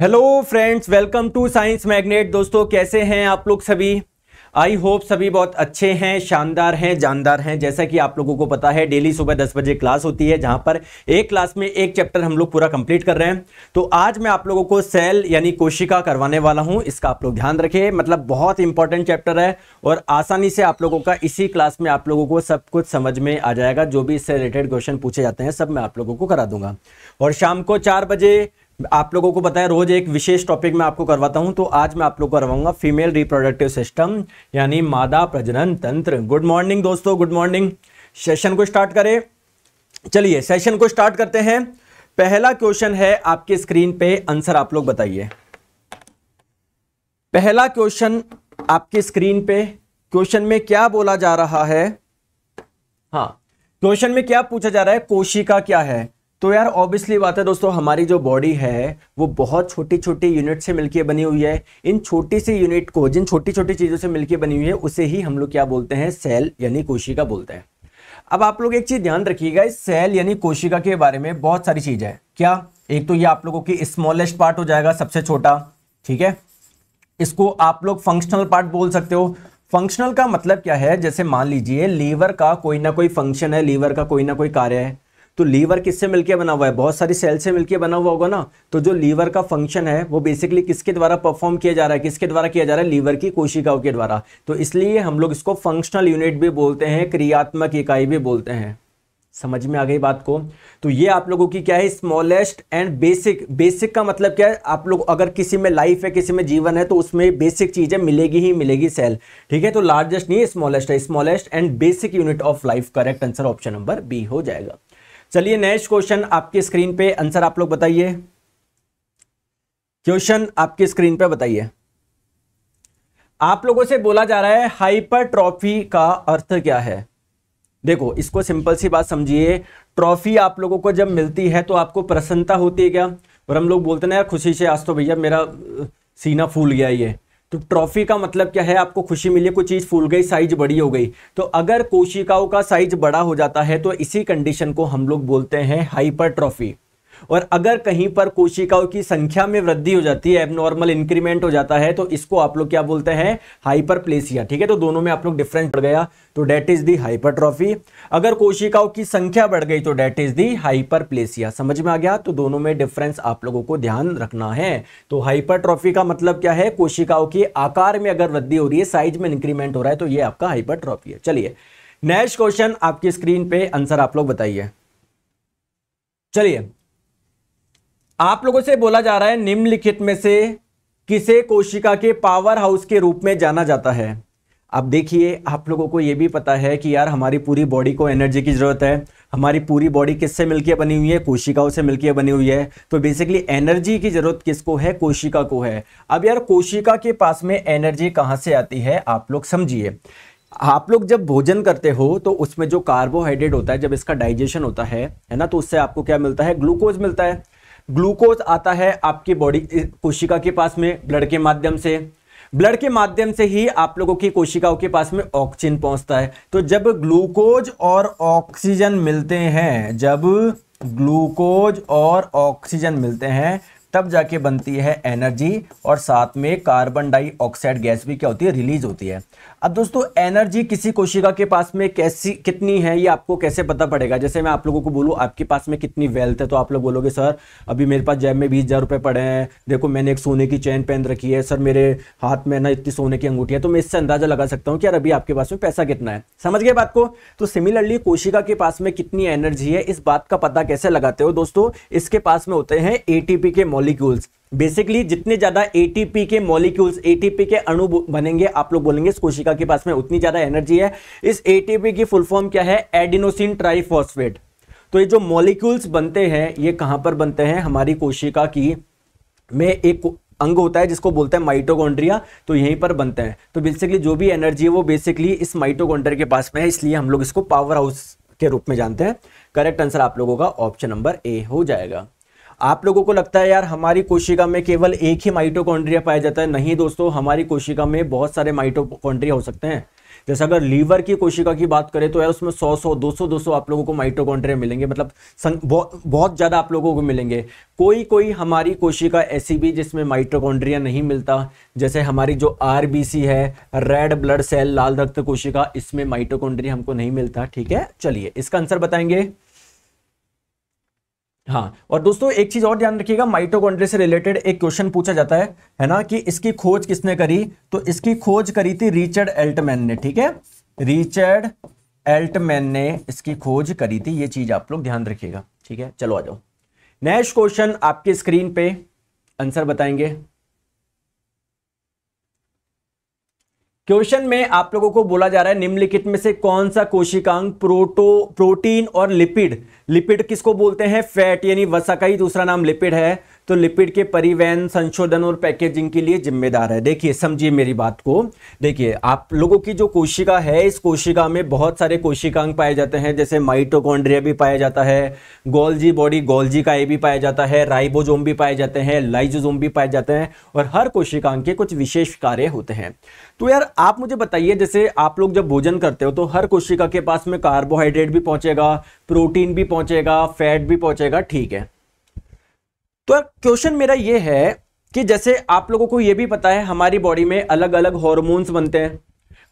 Hello friends welcome to science magnet दोस्तों कैसे हैं आप लोग सभी आई होप सभी बहुत अच्छे हैं शानदार हैं जानदार हैं जैसा कि आप लोगों को पता है डेली सुबह दस बजे क्लास होती है जहां पर एक क्लास में एक चैप्टर हम लोग पूरा कंप्लीट कर रहे हैं तो आज मैं आप लोगों को सेल यानी कोशिका करवाने वाला हूं इसका आप लोग ध्यान रखें मतलब बहुत इंपॉर्टेंट चैप्टर है और आसानी से आप लोगों का इसी क्लास में आप लोगों को सब कुछ समझ में आ जाएगा जो भी इससे रिलेटेड क्वेश्चन पूछे जाते हैं सब मैं आप लोगों को करा दूंगा और शाम को चार बजे आप लोगों को पता है रोज एक विशेष टॉपिक मैं आपको करवाता हूं तो आज मैं आप लोग करवाऊंगा फीमेल रिप्रोडक्टिव सिस्टम यानी मादा प्रजनन तंत्र गुड मॉर्निंग दोस्तों गुड मॉर्निंग सेशन को स्टार्ट करें चलिए सेशन को स्टार्ट करते हैं पहला क्वेश्चन है आपके स्क्रीन पे आंसर आप लोग बताइए पहला क्वेश्चन आपके स्क्रीन पे क्वेश्चन में क्या बोला जा रहा है हाँ क्वेश्चन में क्या पूछा जा रहा है कोशिका क्या है तो यार ऑब्वियसली बात है दोस्तों हमारी जो बॉडी है वो बहुत छोटी छोटी यूनिट से मिलकर बनी हुई है इन छोटी सी यूनिट को जिन छोटी छोटी चीज़ों से मिलकर बनी हुई है उसे ही हम लोग क्या बोलते हैं सेल यानी कोशिका बोलते हैं अब आप लोग एक चीज़ ध्यान रखिएगा इस सेल यानी कोशिका के बारे में बहुत सारी चीज़ है क्या एक तो ये आप लोगों की स्मॉलेस्ट पार्ट हो जाएगा सबसे छोटा ठीक है इसको आप लोग फंक्शनल पार्ट बोल सकते हो फंक्शनल का मतलब क्या है जैसे मान लीजिए लीवर का कोई ना कोई फंक्शन है लीवर का कोई ना कोई कार्य है तो लीवर किससे मिलकर बना हुआ है बहुत सारी सेल से मिलकर बना हुआ होगा ना तो जो लीवर का फंक्शन है वो बेसिकली किसके द्वारा परफॉर्म किया जा रहा है किसके द्वारा किया जा रहा है लीवर की कोशिकाओं के द्वारा तो इसलिए हम लोग इसको फंक्शनल यूनिट भी बोलते हैं क्रियात्मक इकाई भी बोलते हैं समझ में आ गई बात को तो ये आप लोगों की क्या है स्मॉलेस्ट एंड बेसिक बेसिक का मतलब क्या है आप लोग अगर किसी में लाइफ है किसी में जीवन है तो उसमें बेसिक चीज़ें मिलेगी ही मिलेगी सेल ठीक है तो लार्जेस्ट नहीं स्मॉलेस्ट है smallest and basic unit of life correct answer option number B हो जाएगा चलिए नेक्स्ट क्वेश्चन आपकी स्क्रीन पे आंसर आप लोग बताइए क्वेश्चन आपकी स्क्रीन पे बताइए आप लोगों से बोला जा रहा है हाइपरट्रॉफी का अर्थ क्या है देखो इसको सिंपल सी बात समझिए ट्रॉफी आप लोगों को जब मिलती है तो आपको प्रसन्नता होती है क्या और हम लोग बोलते ना यार खुशी से आज तो भैया मेरा सीना फूल गया ये तो ट्रॉफी का मतलब क्या है आपको खुशी मिली कोई चीज़ फूल गई साइज बड़ी हो गई तो अगर कोशिकाओं का साइज बड़ा हो जाता है तो इसी कंडीशन को हम लोग बोलते हैं हाइपर ट्रॉफी और अगर कहीं पर कोशिकाओं की संख्या में वृद्धि हो जाती है एबनॉर्मल इंक्रीमेंट हो जाता है तो इसको आप लोग क्या बोलते हैं हाइपरप्लेसिया ठीक है तो दोनों में आप लोग डिफरेंस बढ़ गया तो डेट इज दी हाइपरट्रॉफी अगर कोशिकाओं की संख्या बढ़ गई तो डेट इज दी हाइपरप्लेसिया समझ में आ गया तो दोनों में डिफरेंस आप लोगों को ध्यान रखना है तो हाइपरट्रॉफी का मतलब क्या है कोशिकाओं के आकार में अगर वृद्धि हो रही है साइज में इंक्रीमेंट हो रहा है तो ये आपका हाइपरट्रॉफी है चलिए नेक्स्ट क्वेश्चन आपकी स्क्रीन पे आंसर आप लोग बताइए चलिए आप लोगों से बोला जा रहा है निम्नलिखित में से किसे कोशिका के पावर हाउस के रूप में जाना जाता है अब देखिए आप लोगों को यह भी पता है कि यार हमारी पूरी बॉडी को एनर्जी की ज़रूरत है हमारी पूरी बॉडी किससे मिलकर बनी हुई है कोशिकाओं से मिलकर बनी हुई है तो बेसिकली एनर्जी की ज़रूरत किसको है कोशिका को है अब यार कोशिका के पास में एनर्जी कहाँ से आती है आप लोग समझिए आप लोग जब भोजन करते हो तो उसमें जो कार्बोहाइड्रेट होता है जब इसका डाइजेशन होता है है ना तो उससे आपको क्या मिलता है ग्लूकोज मिलता है ग्लूकोज आता है आपकी बॉडी कोशिका के पास में ब्लड के माध्यम से ब्लड के माध्यम से ही आप लोगों की कोशिकाओं के पास में ऑक्सीजन पहुंचता है तो जब ग्लूकोज और ऑक्सीजन मिलते हैं जब ग्लूकोज और ऑक्सीजन मिलते हैं तब जाके बनती है एनर्जी और साथ में कार्बन डाइऑक्साइड गैस भी क्या होती है रिलीज होती है अब दोस्तों एनर्जी किसी कोशिका के पास में कैसी कितनी है ये आपको कैसे पता पड़ेगा जैसे मैं आप लोगों को बोलूँ आपके पास में कितनी वेल्थ है तो आप लोग बोलोगे सर अभी मेरे पास जैब में बीस हज़ार रुपये पड़े हैं देखो मैंने एक सोने की चैन पहन रखी है सर मेरे हाथ में ना इतनी सोने की अंगूठी है तो मैं इससे अंदाजा लगा सकता हूँ कि यार अभी आपके पास में पैसा कितना है समझ गए बात को तो सिमिलरली कोशिका के पास में कितनी एनर्जी है इस बात का पता कैसे लगाते हो दोस्तों इसके पास में होते हैं ए के मॉल मॉलिक्यूल्स बेसिकली जितने ज़्यादा एटीपी के मॉलिक्यूल्स एटीपी के अणु बनेंगे आप लोग बोलेंगे इस कोशिका के पास में उतनी ज़्यादा एनर्जी है इस एटीपी की फुल फॉर्म क्या है एडिनोसिन ट्राइफॉस्फेट तो ये जो मॉलिक्यूल्स बनते हैं ये कहां पर बनते हैं हमारी कोशिका की में एक अंग होता है जिसको बोलते हैं माइटोकॉन्ड्रिया तो यहीं पर बनते हैं तो बेसिकली जो भी एनर्जी है वो बेसिकली इस माइटोकॉन्ड्रिया के पास में है इसलिए हम लोग इसको पावर हाउस के रूप में जानते हैं करेक्ट आंसर आप लोगों का ऑप्शन नंबर ए हो जाएगा आप लोगों को लगता है यार हमारी कोशिका में केवल एक ही माइटोकॉन्ड्रिया पाया जाता है नहीं दोस्तों हमारी कोशिका में बहुत सारे माइटोकॉन्ड्रिया हो सकते हैं जैसे अगर लीवर की कोशिका की बात करें तो यार उसमें 100 100 200 200 आप लोगों को माइटोकॉन्ड्रिया मिलेंगे मतलब बहुत बहुत ज़्यादा आप लोगों को मिलेंगे कोई कोई हमारी कोशिका ऐसी भी जिसमें माइटोकॉन्ड्रिया नहीं मिलता जैसे हमारी जो आर है रेड ब्लड सेल लाल रक्त कोशिका इसमें माइटोकॉन्ड्रिया हमको नहीं मिलता ठीक है चलिए इसका आंसर बताएंगे हाँ और दोस्तों एक चीज और ध्यान रखिएगा माइटोकॉन्ड्रिया से रिलेटेड एक क्वेश्चन पूछा जाता है है ना कि इसकी खोज किसने करी तो इसकी खोज करी थी रिचर्ड एल्टमैन ने ठीक है रिचर्ड एल्टमैन ने इसकी खोज करी थी ये चीज आप लोग ध्यान रखिएगा ठीक है चलो आ जाओ नेक्स्ट क्वेश्चन आपके स्क्रीन पे आंसर बताएंगे क्वेश्चन में आप लोगों को बोला जा रहा है निम्नलिखित में से कौन सा कोशिकांग प्रोटो प्रोटीन और लिपिड लिपिड किसको बोलते हैं फैट यानी वसा का ही दूसरा नाम लिपिड है तो लिपिड के परिवहन संशोधन और पैकेजिंग के लिए जिम्मेदार है देखिए समझिए मेरी बात को देखिए आप लोगों की जो कोशिका है इस कोशिका में बहुत सारे कोशिकांग पाए जाते हैं जैसे माइटोकॉन्ड्रिया भी पाया जाता है गोल्जी बॉडी गोल्जी का ए भी पाया जाता है राइबोजोम भी पाए जाते हैं लाइजोजोम भी पाए जाते हैं और हर कोशिकांग के कुछ विशेष कार्य होते हैं तो यार आप मुझे बताइए जैसे आप लोग जब भोजन करते हो तो हर कोशिका के पास में कार्बोहाइड्रेट भी पहुंचेगा प्रोटीन भी पहुंचेगा फैट भी पहुंचेगा ठीक है तो क्वेश्चन मेरा ये है कि जैसे आप लोगों को ये भी पता है हमारी बॉडी में अलग अलग हॉर्मोन्स बनते हैं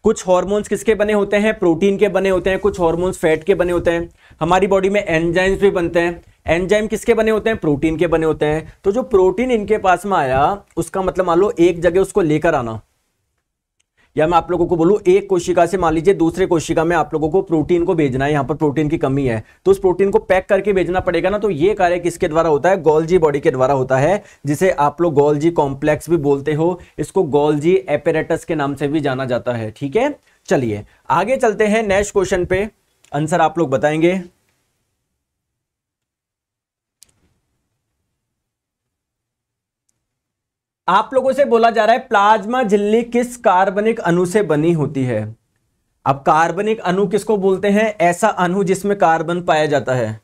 कुछ हॉर्मोन्स किसके बने होते हैं प्रोटीन के बने होते हैं कुछ हॉर्मोन्स फैट के बने होते हैं हमारी बॉडी में एंजाइम्स भी बनते हैं एंजाइम किसके बने होते हैं प्रोटीन के बने होते हैं तो जो प्रोटीन इनके पास में आया उसका मतलब मान लो एक जगह उसको लेकर आना या मैं आप लोगों को बोलूँ एक कोशिका से मान लीजिए दूसरे कोशिका में आप लोगों को प्रोटीन को भेजना है यहाँ पर प्रोटीन की कमी है तो उस प्रोटीन को पैक करके भेजना पड़ेगा ना तो ये कार्य किसके द्वारा होता है गोल्जी बॉडी के द्वारा होता है जिसे आप लोग गोल्जी कॉम्प्लेक्स भी बोलते हो इसको गोल्जी एपेरेटस के नाम से भी जाना जाता है ठीक है चलिए आगे चलते हैं नेक्स्ट क्वेश्चन पे आंसर आप लोग बताएंगे आप लोगों से बोला जा रहा है प्लाज्मा झिल्ली किस कार्बनिक अणु से बनी होती है अब कार्बनिक अणु किसको बोलते हैं ऐसा अणु जिसमें कार्बन पाया जाता है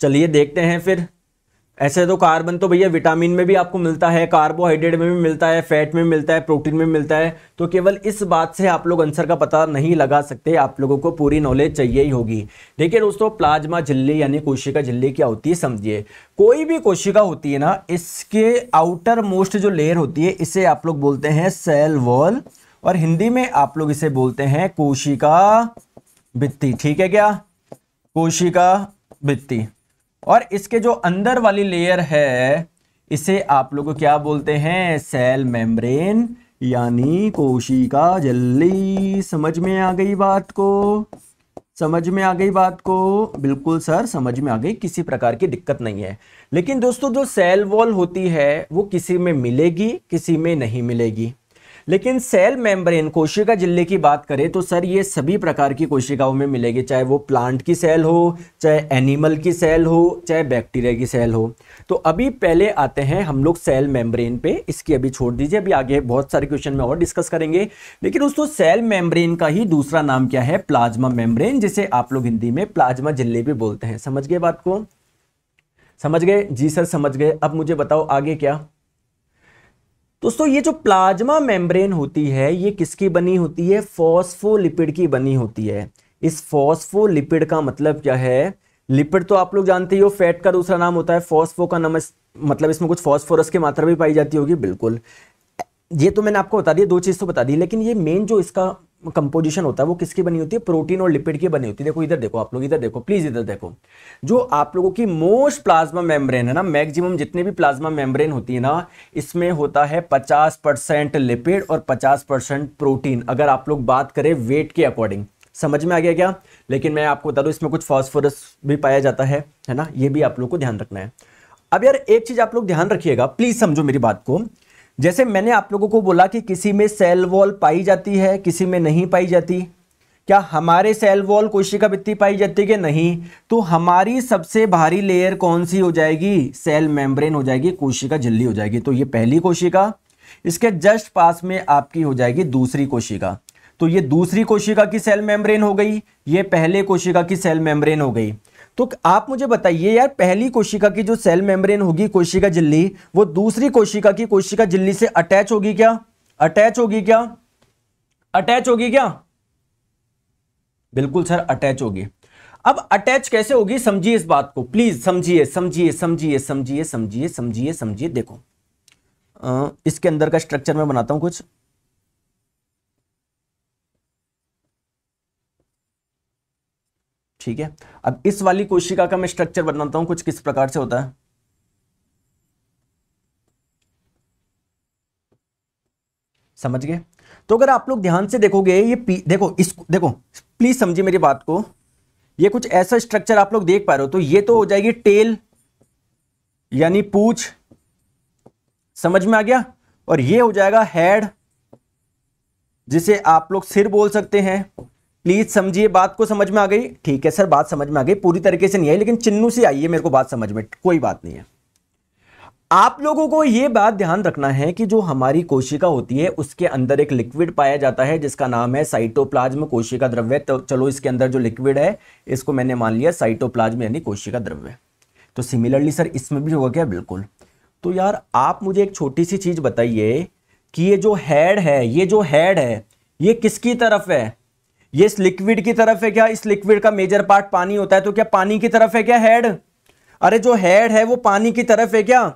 चलिए देखते हैं फिर ऐसे तो कार्बन तो भैया विटामिन में भी आपको मिलता है कार्बोहाइड्रेट में भी मिलता है फैट में मिलता है प्रोटीन में मिलता है तो केवल इस बात से आप लोग आंसर का पता नहीं लगा सकते आप लोगों को पूरी नॉलेज चाहिए ही होगी देखिए दोस्तों प्लाज्मा झिल्ली यानी कोशिका झिल्ली क्या होती है समझिए कोई भी कोशिका होती है ना इसके आउटर मोस्ट जो लेयर होती है इसे आप लोग बोलते हैं सेल वॉल और हिंदी में आप लोग इसे बोलते हैं कोशिका भित्ती ठीक है क्या कोशिका भित्ती और इसके जो अंदर वाली लेयर है इसे आप लोग क्या बोलते हैं सेल मेम्ब्रेन यानी कोशिका जल्दी समझ में आ गई बात को समझ में आ गई बात को बिल्कुल सर समझ में आ गई किसी प्रकार की दिक्कत नहीं है लेकिन दोस्तों जो सेल वॉल होती है वो किसी में मिलेगी किसी में नहीं मिलेगी लेकिन सेल मेम्ब्रेन कोशिका झिल्ली की बात करें तो सर ये सभी प्रकार की कोशिकाओं में मिलेगी चाहे वो प्लांट की सेल हो चाहे एनिमल की सेल हो चाहे बैक्टीरिया की सेल हो तो अभी पहले आते हैं हम लोग सेल मेम्ब्रेन पे इसकी अभी छोड़ दीजिए अभी आगे बहुत सारे क्वेश्चन में और डिस्कस करेंगे लेकिन दोस्तों सेल मेम्ब्रेन का ही दूसरा नाम क्या है प्लाज्मा मेम्ब्रेन जिसे आप लोग हिंदी में प्लाज्मा झिल्ली भी बोलते हैं समझ गए बात को समझ गए जी सर समझ गए अब मुझे बताओ आगे क्या दोस्तों ये जो प्लाज्मा मेम्ब्रेन होती है ये किसकी बनी होती है फॉस्फोलिपिड की बनी होती है इस फॉस्फोलिपिड का मतलब क्या है लिपिड तो आप लोग जानते ही हो फैट का दूसरा नाम होता है फॉस्फो का नाम मतलब इसमें कुछ फॉस्फोरस की मात्रा भी पाई जाती होगी बिल्कुल ये तो मैंने आपको बता दिया दो चीज़ तो बता दी लेकिन ये मेन जो इसका कंपोजिशन होता है वो किसकी बनी होती है प्रोटीन और लिपिड की बनी होती है देखो इधर देखो आप लोग इधर देखो प्लीज इधर देखो जो आप लोगों की मोस्ट प्लाज्मा मेम्ब्रेन है ना मैक्सिमम जितने भी प्लाज्मा मेम्ब्रेन होती है ना इसमें होता है 50 परसेंट लिपिड और 50 परसेंट प्रोटीन अगर आप लोग बात करें वेट के अकॉर्डिंग समझ में आ गया क्या लेकिन मैं आपको बता दू इसमें कुछ फॉस्फोरस भी पाया जाता है है ना ये भी आप लोग को ध्यान रखना है अब यार एक चीज़ आप लोग ध्यान रखिएगा प्लीज़ समझो मेरी बात को जैसे मैंने आप लोगों को बोला कि किसी में सेल वॉल पाई जाती है किसी में नहीं पाई जाती क्या हमारे सेल वॉल कोशिका भित्ति पाई जाती है कि नहीं तो हमारी सबसे भारी लेयर कौन सी हो जाएगी सेल मेम्ब्रेन हो जाएगी कोशिका झिल्ली हो जाएगी तो ये पहली कोशिका इसके जस्ट पास में आपकी हो जाएगी दूसरी कोशिका तो ये दूसरी कोशिका की सेल मेम्ब्रेन हो गई ये पहले कोशिका की सेल मेम्ब्रेन हो गई तो आप मुझे बताइए यार पहली कोशिका की जो सेल मेम्ब्रेन होगी कोशिका झिल्ली वो दूसरी कोशिका की कोशिका झिल्ली से अटैच होगी क्या अटैच होगी क्या अटैच होगी क्या बिल्कुल सर अटैच होगी अब अटैच कैसे होगी समझिए इस बात को प्लीज समझिए समझिए समझिए समझिए समझिए समझिए समझिए देखो आ, इसके अंदर का स्ट्रक्चर मैं बनाता हूं कुछ ठीक है अब इस वाली कोशिका का मैं स्ट्रक्चर बनाता हूं कुछ किस प्रकार से होता है समझ गए तो अगर आप लोग ध्यान से देखोगे ये पी, देखो इस देखो प्लीज समझिए मेरी बात को ये कुछ ऐसा स्ट्रक्चर आप लोग देख पा रहे हो तो ये तो हो जाएगी टेल यानी पूछ समझ में आ गया और ये हो जाएगा हेड जिसे आप लोग सिर बोल सकते हैं प्लीज समझिए बात को समझ में आ गई ठीक है सर बात समझ में आ गई पूरी तरीके से नहीं आई लेकिन चिन्नू से आई है मेरे को बात समझ में कोई बात नहीं है आप लोगों को यह बात ध्यान रखना है कि जो हमारी कोशिका होती है उसके अंदर एक लिक्विड पाया जाता है जिसका नाम है साइटोप्लाज्म कोशिका द्रव्य तो चलो इसके अंदर जो लिक्विड है इसको मैंने मान लिया साइटोप्लाज्म यानी कोशिका द्रव्य तो सिमिलरली सर इसमें भी होगा क्या बिल्कुल तो यार आप मुझे एक छोटी सी चीज़ बताइए कि ये जो हैड है ये जो हैड है ये किसकी तरफ है ये इस लिक्विड की तरफ है क्या इस लिक्विड का मेजर पार्ट पानी होता है तो क्या पानी की तरफ है क्या हेड अरे जो हेड है वो पानी की तरफ है क्या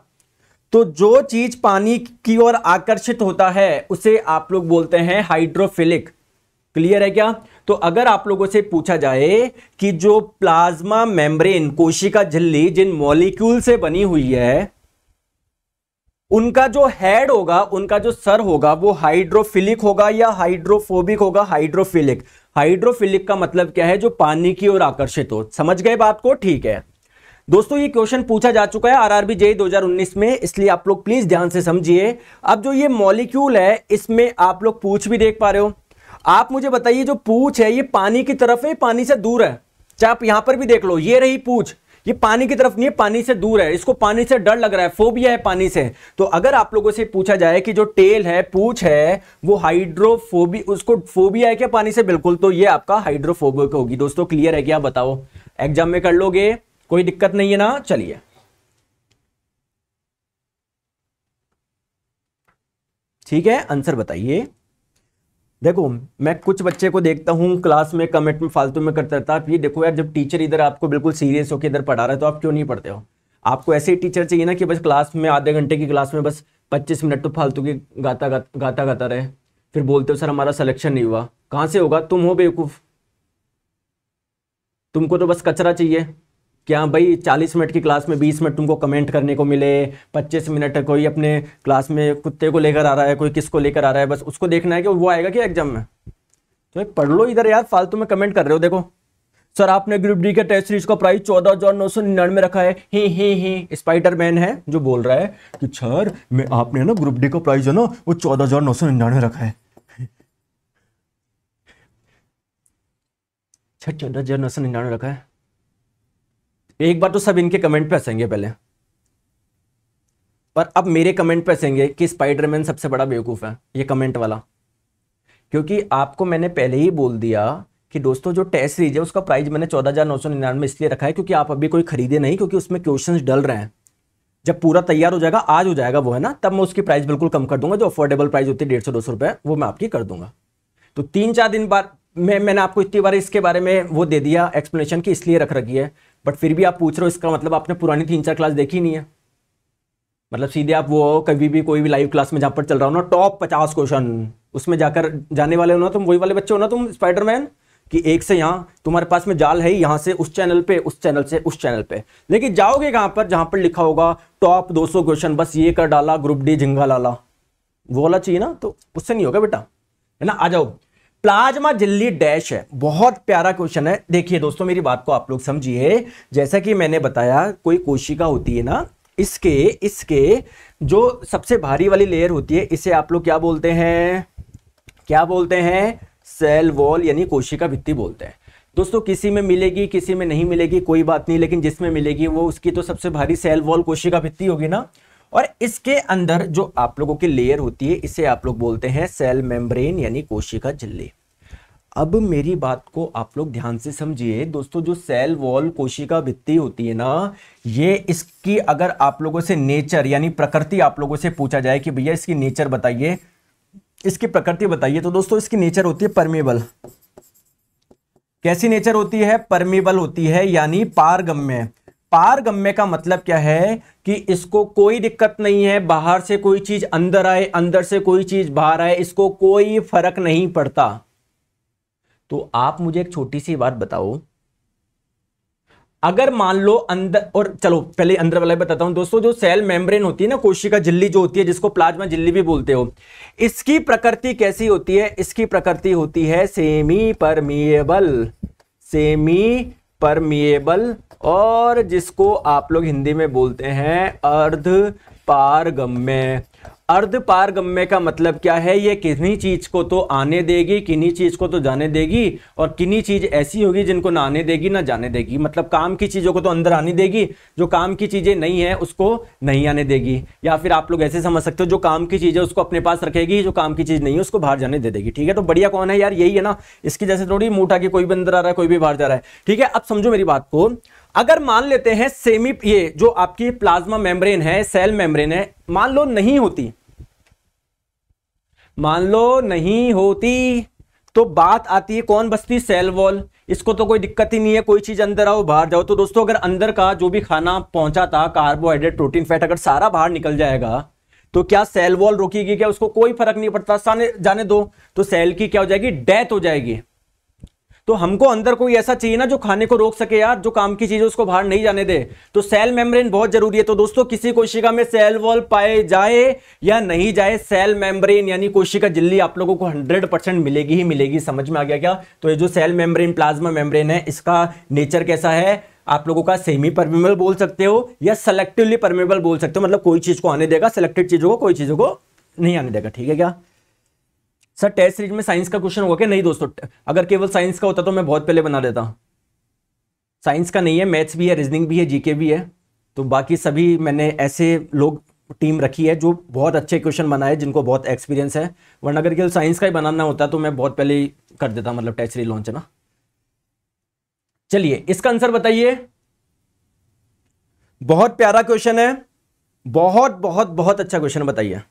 तो जो चीज पानी की ओर आकर्षित होता है उसे आप लोग बोलते हैं हाइड्रोफिलिक क्लियर है क्या तो अगर आप लोगों से पूछा जाए कि जो प्लाज्मा मेम्ब्रेन कोशिका झिल्ली जिन मॉलिक्यूल से बनी हुई है उनका जो हेड होगा उनका जो सर होगा वो हाइड्रोफिलिक होगा या हाइड्रोफोबिक होगा हाइड्रोफिलिक हाइड्रोफिलिक का मतलब क्या है जो पानी की ओर आकर्षित हो समझ गए बात को ठीक है दोस्तों ये क्वेश्चन पूछा जा चुका है आरआरबी जे 2019 में इसलिए आप लोग प्लीज ध्यान से समझिए अब जो ये मॉलिक्यूल है इसमें आप लोग पूछ भी देख पा रहे हो आप मुझे बताइए जो पूछ है ये पानी की तरफ है पानी से दूर है चाहे आप यहां पर भी देख लो ये रही पूछ ये पानी की तरफ नहीं है पानी से दूर है इसको पानी से डर लग रहा है फोबिया है पानी से तो अगर आप लोगों से पूछा जाए कि जो टेल है पूछ है वो हाइड्रोफोबी उसको फोबिया है क्या पानी से बिल्कुल तो ये आपका हाइड्रोफोबिक होगी दोस्तों क्लियर है क्या बताओ एग्जाम में कर लोगे कोई दिक्कत नहीं है ना चलिए ठीक है आंसर बताइए देखो मैं कुछ बच्चे को देखता हूँ क्लास में कमेंट में फालतू में करता था ये देखो यार जब टीचर इधर आपको बिल्कुल सीरियस होकर इधर पढ़ा रहा है तो आप क्यों नहीं पढ़ते हो आपको ऐसे ही टीचर चाहिए ना कि बस क्लास में आधे घंटे की क्लास में बस पच्चीस मिनट तो फालतू की गाता गा, गाता गाता रहे फिर बोलते हो सर हमारा सलेक्शन नहीं हुआ कहाँ से होगा तुम हो बेवकूफ़ तुमको तो बस कचरा चाहिए क्या भाई चालीस मिनट की क्लास में बीस मिनट तुमको कमेंट करने को मिले पच्चीस मिनट कोई अपने क्लास में कुत्ते को लेकर आ रहा है कोई किसको लेकर आ रहा है बस उसको देखना है कि वो आएगा क्या एग्जाम में तो पढ़ लो इधर यार फालतू में कमेंट कर रहे हो देखो सर आपने ग्रुप डी के टेस्ट सीरीज का प्राइस चौदह हजार नौ सौ निन्यानवे रखा है ही ही ही स्पाइडर मैन है जो बोल रहा है कि सर मैं आपने ना ग्रुप डी का प्राइस है ना वो चौदह हजार नौ सौ निन्यानवे रखा है चौदह हजार नौ सौ निन्यानवे रखा है एक बार तो सब इनके कमेंट पे हंसेंगे पहले पर अब मेरे कमेंट पे हंसेंगे कि स्पाइडरमैन सबसे बड़ा बेवकूफ़ है ये कमेंट वाला क्योंकि आपको मैंने पहले ही बोल दिया कि दोस्तों जो टेस्ट सीरीज है उसका प्राइस मैंने चौदह हज़ार नौ सौ निन्यानवे इसलिए रखा है क्योंकि आप अभी कोई खरीदे नहीं क्योंकि उसमें क्वेश्चन डल रहे हैं जब पूरा तैयार हो जाएगा आज हो जाएगा वो है ना तब मैं उसकी प्राइस बिल्कुल कम कर दूंगा जो अफोर्डेबल प्राइस होती है डेढ़ सौ दो सौ रुपए वो मैं आपकी कर दूंगा तो तीन चार दिन बाद मैं मैंने आपको इतनी बार इसके बारे में वो दे दिया एक्सप्लेनेशन की इसलिए रख रखी है बट फिर भी आप पूछ रहे हो इसका मतलब आपने पुरानी तीन चार क्लास देखी नहीं है मतलब सीधे आप वो कभी भी कोई भी लाइव क्लास में जहाँ पर चल रहा हो ना टॉप पचास क्वेश्चन उसमें जाकर जाने वाले हो ना तुम वही वाले बच्चे हो ना तुम स्पाइडरमैन कि एक से यहाँ तुम्हारे पास में जाल है ही यहाँ से उस चैनल पे उस चैनल से उस चैनल पे लेकिन जाओगे कहाँ पर जहाँ पर लिखा होगा टॉप 200 क्वेश्चन बस ये कर डाला ग्रुप डी झिंगा लाला वो वाला चाहिए ना तो उससे नहीं होगा बेटा है ना आ जाओ प्लाज्मा झिल्ली डैश है बहुत प्यारा क्वेश्चन है देखिए दोस्तों मेरी बात को आप लोग समझिए जैसा कि मैंने बताया कोई कोशिका होती है ना इसके इसके जो सबसे भारी वाली लेयर होती है इसे आप लोग क्या बोलते हैं क्या बोलते हैं सेल वॉल यानी कोशिका भित्ती बोलते हैं दोस्तों किसी में मिलेगी किसी में नहीं मिलेगी कोई बात नहीं लेकिन जिसमें मिलेगी वो उसकी तो सबसे भारी सेल वॉल कोशिका भित्ती होगी ना और इसके अंदर जो आप लोगों की लेयर होती है इसे आप लोग बोलते हैं सेल मेम्ब्रेन यानी कोशिका झिल्ली अब मेरी बात को आप लोग ध्यान से समझिए दोस्तों जो सेल वॉल कोशिका भित्ती होती है ना ये इसकी अगर आप लोगों से नेचर यानी प्रकृति आप लोगों से पूछा जाए कि भैया इसकी नेचर बताइए इसकी प्रकृति बताइए तो दोस्तों इसकी नेचर होती है परमेबल कैसी नेचर होती है परमेबल होती है यानी पारगम्य पारगम्य का मतलब क्या है कि इसको कोई दिक्कत नहीं है बाहर से कोई चीज अंदर आए अंदर से कोई चीज बाहर आए इसको कोई फर्क नहीं पड़ता तो आप मुझे एक छोटी सी बात बताओ अगर मान लो अंदर और चलो पहले अंदर वाला बताता हूं दोस्तों जो सेल मेम्ब्रेन होती है ना कोशिका झिल्ली जो होती है जिसको प्लाज्मा झिल्ली भी बोलते हो इसकी प्रकृति कैसी होती है इसकी प्रकृति होती है सेमी परमीएबल सेमी परमिएबल और जिसको आप लोग हिंदी में बोलते हैं अर्ध पारगम्य अर्ध पारगम्य का मतलब क्या है ये किन्हीं चीज़ को तो आने देगी किन्हीं चीज़ को तो जाने देगी और किन्हीं चीज़ ऐसी होगी जिनको ना आने देगी ना जाने देगी मतलब काम की चीज़ों को तो अंदर आने देगी जो काम की चीज़ें नहीं है उसको नहीं आने देगी या फिर आप लोग ऐसे समझ सकते हो जो काम की चीज़ है उसको अपने पास रखेगी जो काम की चीज़ नहीं है उसको बाहर जाने दे देगी ठीक है तो बढ़िया कौन है यार यही है ना इसकी जैसे थोड़ी मोटा की कोई भी अंदर आ रहा है कोई भी बाहर जा रहा है ठीक है अब समझो मेरी बात को अगर मान लेते हैं सेमी ये जो आपकी प्लाज्मा मेम्ब्रेन है सेल मेम्ब्रेन है मान लो नहीं होती मान लो नहीं होती तो बात आती है कौन बसती सेल वॉल इसको तो कोई दिक्कत ही नहीं है कोई चीज अंदर आओ बाहर जाओ तो दोस्तों अगर अंदर का जो भी खाना पहुंचा था कार्बोहाइड्रेट प्रोटीन फैट अगर सारा बाहर निकल जाएगा तो क्या सेल वॉल रोकेगी क्या उसको कोई फर्क नहीं पड़ता जाने दो तो सेल की क्या हो जाएगी डेथ हो जाएगी तो हमको अंदर कोई ऐसा चाहिए ना जो खाने को रोक सके यार जो काम की चीज है उसको बाहर नहीं जाने दे तो सेल मेम्ब्रेन बहुत जरूरी है तो दोस्तों किसी कोशिका में सेल वॉल पाए जाए या नहीं जाए सेल मेम्ब्रेन यानी कोशिका झिल्ली आप लोगों को हंड्रेड परसेंट मिलेगी ही मिलेगी समझ में आ गया क्या तो ये जो सेल मेम्ब्रेन प्लाज्मा मेम्ब्रेन है इसका नेचर कैसा है आप लोगों का सेमी परमेबल बोल सकते हो या सेलेक्टिवली परमेबल बोल सकते हो मतलब कोई चीज को आने देगा सेलेक्टेड चीजों को कोई चीजों को नहीं आने देगा ठीक है क्या सर टेस्ट सीरीज में साइंस का क्वेश्चन होगा क्या नहीं दोस्तों अगर केवल साइंस का होता तो मैं बहुत पहले बना देता साइंस का नहीं है मैथ्स भी है रीजनिंग भी है जीके भी है तो बाकी सभी मैंने ऐसे लोग टीम रखी है जो बहुत अच्छे क्वेश्चन बनाए जिनको बहुत एक्सपीरियंस है वरना अगर केवल साइंस का ही बनाना होता तो मैं बहुत पहले ही कर देता मतलब टेस्ट सीरीज लॉन्च है ना चलिए इसका आंसर बताइए बहुत प्यारा क्वेश्चन है बहुत बहुत बहुत अच्छा क्वेश्चन बताइए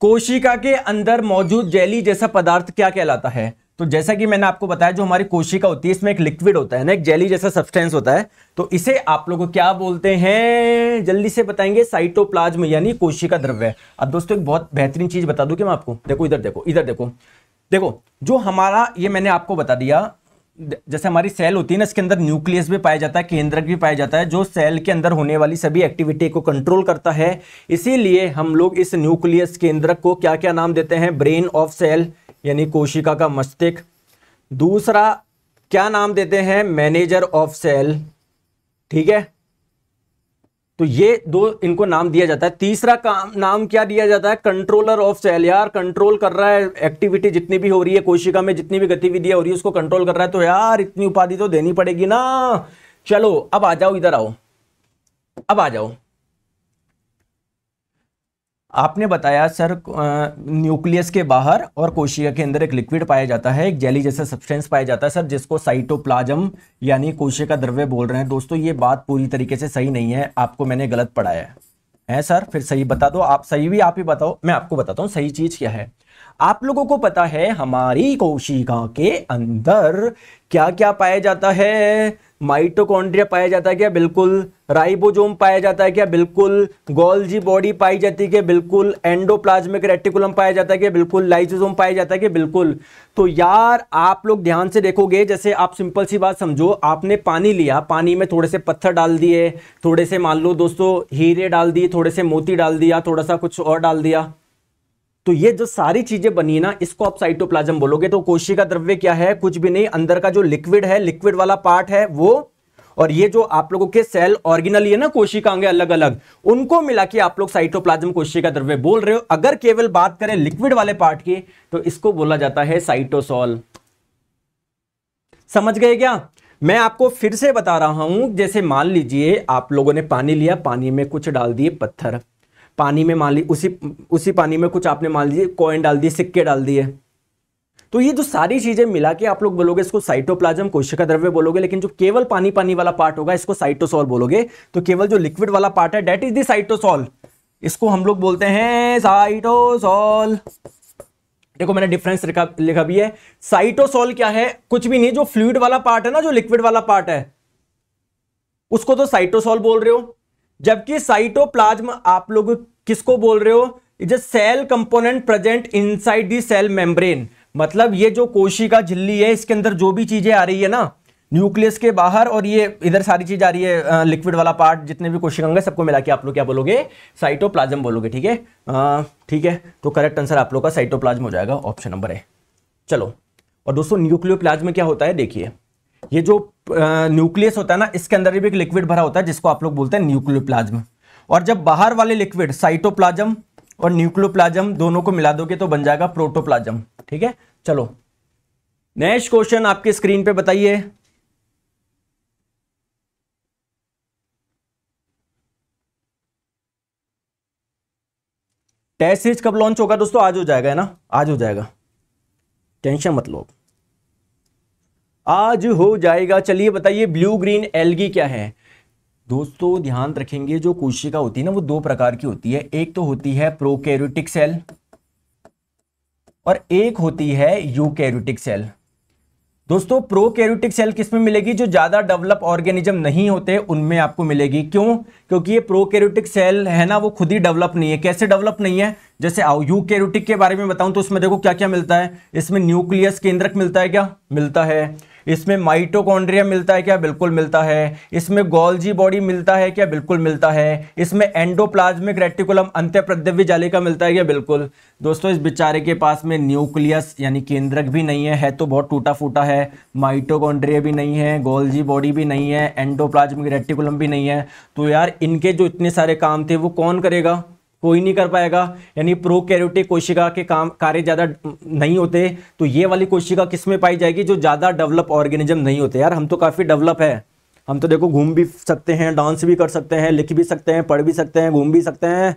कोशिका के अंदर मौजूद जेली जैसा पदार्थ क्या कहलाता है तो जैसा कि मैंने आपको बताया जो हमारी कोशिका होती है इसमें एक लिक्विड होता है ना एक जेली जैसा सब्सटेंस होता है तो इसे आप लोग क्या बोलते हैं जल्दी से बताएंगे साइटोप्लाज्म यानी कोशिका द्रव्य अब दोस्तों एक बहुत बेहतरीन चीज बता दूं कि मैं आपको देखो इधर देखो इधर देखो देखो जो हमारा ये मैंने आपको बता दिया जैसे हमारी सेल होती है ना इसके अंदर न्यूक्लियस भी पाया जाता है केंद्रक भी पाया जाता है जो सेल के अंदर होने वाली सभी एक्टिविटी को कंट्रोल करता है इसीलिए हम लोग इस न्यूक्लियस केंद्रक को क्या क्या नाम देते हैं ब्रेन ऑफ सेल यानी कोशिका का मस्तिष्क दूसरा क्या नाम देते हैं मैनेजर ऑफ सेल ठीक है तो ये दो इनको नाम दिया जाता है तीसरा काम नाम क्या दिया जाता है कंट्रोलर ऑफ सेल यार कंट्रोल कर रहा है एक्टिविटी जितनी भी हो रही है कोशिका में जितनी भी गतिविधियां हो रही है उसको कंट्रोल कर रहा है तो यार इतनी उपाधि तो देनी पड़ेगी ना चलो अब आ जाओ इधर आओ अब आ जाओ आपने बताया सर न्यूक्लियस के बाहर और कोशिका के अंदर एक लिक्विड पाया जाता है एक जेली जैसा सब्सटेंस पाया जाता है सर जिसको साइटोप्लाज्म यानी कोशिका का द्रव्य बोल रहे हैं दोस्तों ये बात पूरी तरीके से सही नहीं है आपको मैंने गलत पढ़ाया है है सर फिर सही बता दो आप सही भी आप ही बताओ मैं आपको बताता हूँ सही चीज़ क्या है आप लोगों को पता है हमारी कोशिका के अंदर क्या क्या पाया जाता है माइटोकॉन्ड्रिया पाया जाता है क्या बिल्कुल राइबोजोम पाया जाता है क्या बिल्कुल गोल्जी बॉडी पाई जाती है क्या बिल्कुल एंडोप्लाज्मिक रेटिकुलम पाया जाता है क्या बिल्कुल लाइजोजोम पाया जाता है क्या बिल्कुल तो यार आप लोग ध्यान से देखोगे जैसे आप सिंपल सी बात समझो आपने पानी लिया पानी में थोड़े से पत्थर डाल दिए थोड़े से मान लो दोस्तों हीरे डाल दिए थोड़े से मोती डाल दिया थोड़ा सा कुछ और डाल दिया तो ये जो सारी चीजें बनी ना इसको आप साइटोप्लाज्म बोलोगे तो कोशिका द्रव्य क्या है कुछ भी नहीं अंदर का जो लिक्विड है लिक्विड वाला पार्ट है वो और ये जो आप लोगों के सेल ऑर्गिनल ये ना कोशिकांगे अलग अलग उनको मिला के आप लोग साइटोप्लाज्म कोशिका द्रव्य बोल रहे हो अगर केवल बात करें लिक्विड वाले पार्ट की तो इसको बोला जाता है साइटोसॉल समझ गए क्या मैं आपको फिर से बता रहा हूं जैसे मान लीजिए आप लोगों ने पानी लिया पानी में कुछ डाल दिए पत्थर पानी में मान ली उसी उसी पानी में कुछ आपने मान लीजिए कॉइन डाल दिए सिक्के डाल दिए तो ये जो सारी चीज़ें मिला के आप लोग बोलोगे इसको साइटोप्लाज्म कोशिका द्रव्य बोलोगे लेकिन जो केवल पानी पानी वाला पार्ट होगा इसको साइटोसॉल बोलोगे तो केवल जो लिक्विड वाला पार्ट है डेट इज दी साइटोसॉल इसको हम लोग बोलते हैं साइटोसॉल देखो मैंने डिफरेंस लिखा लिखा भी है साइटोसॉल क्या है कुछ भी नहीं जो फ्लूड वाला पार्ट है ना जो लिक्विड वाला पार्ट है उसको तो साइटोसॉल बोल रहे हो जबकि साइटोप्लाज्म आप लोग किसको बोल रहे हो is a cell component present inside the cell membrane मतलब ये जो कोशिका झिल्ली है इसके अंदर जो भी चीजें आ रही है ना न्यूक्लियस के बाहर और ये इधर सारी चीज आ रही है लिक्विड वाला पार्ट जितने भी कोशिकांगे होंगे सबको मिला के आप लोग क्या बोलोगे साइटोप्लाज्म बोलोगे ठीक है ठीक है तो करेक्ट आंसर आप लोग का साइटोप्लाज्म हो जाएगा ऑप्शन नंबर है चलो और दोस्तों न्यूक्लियोप्लाज्म क्या होता है देखिए ये जो न्यूक्लियस होता है ना इसके अंदर भी एक लिक्विड भरा होता है जिसको आप लोग बोलते हैं न्यूक्लियोप्लाज्म और जब बाहर वाले लिक्विड साइटोप्लाज्म और न्यूक्लियोप्लाज्म दोनों को मिला दोगे तो बन जाएगा प्रोटोप्लाज्म ठीक है चलो नेक्स्ट क्वेश्चन आपके स्क्रीन पे बताइए टेस्ट सीरीज कब लॉन्च होगा दोस्तों आज हो जाएगा है ना आज हो जाएगा टेंशन मत लो आज हो जाएगा चलिए बताइए ब्लू ग्रीन एलगी क्या है दोस्तों ध्यान रखेंगे जो कोशिका होती है ना वो दो प्रकार की होती है एक तो होती है प्रोकैरियोटिक सेल और एक होती है यूकैरियोटिक सेल दोस्तों प्रोकैरियोटिक सेल किसमें मिलेगी जो ज़्यादा डेवलप ऑर्गेनिज्म नहीं होते उनमें आपको मिलेगी क्यों क्योंकि ये प्रोकैरियोटिक सेल है ना वो खुद ही डेवलप नहीं है कैसे डेवलप नहीं है जैसे यूकैरियोटिक के बारे में बताऊं तो उसमें देखो क्या क्या मिलता है इसमें न्यूक्लियस केंद्रक मिलता है क्या मिलता है इसमें माइटोकॉन्ड्रिया मिलता है क्या बिल्कुल मिलता है इसमें गोल्जी बॉडी मिलता है क्या बिल्कुल मिलता है इसमें एंडोप्लाज्मिक रेटिकुलम अंत्य प्रद्रव्य जालिका मिलता है क्या बिल्कुल दोस्तों इस बेचारे के पास में न्यूक्लियस यानी केंद्रक भी नहीं है, है तो बहुत टूटा फूटा है माइटोकॉन्ड्रिया भी नहीं है गोल्जी बॉडी भी नहीं है एंडोप्लाज्मिक रेटिकुलम भी नहीं है तो यार इनके जो इतने सारे काम थे वो कौन करेगा कोई नहीं कर पाएगा यानी प्रो कैरोटिक कोशिका के काम कार्य ज़्यादा नहीं होते तो ये वाली कोशिका किस में पाई जाएगी जो ज़्यादा डेवलप ऑर्गेनिज्म नहीं होते यार हम तो काफ़ी डेवलप है हम तो देखो घूम भी सकते हैं डांस भी कर सकते हैं लिख भी सकते हैं पढ़ भी सकते हैं घूम भी सकते हैं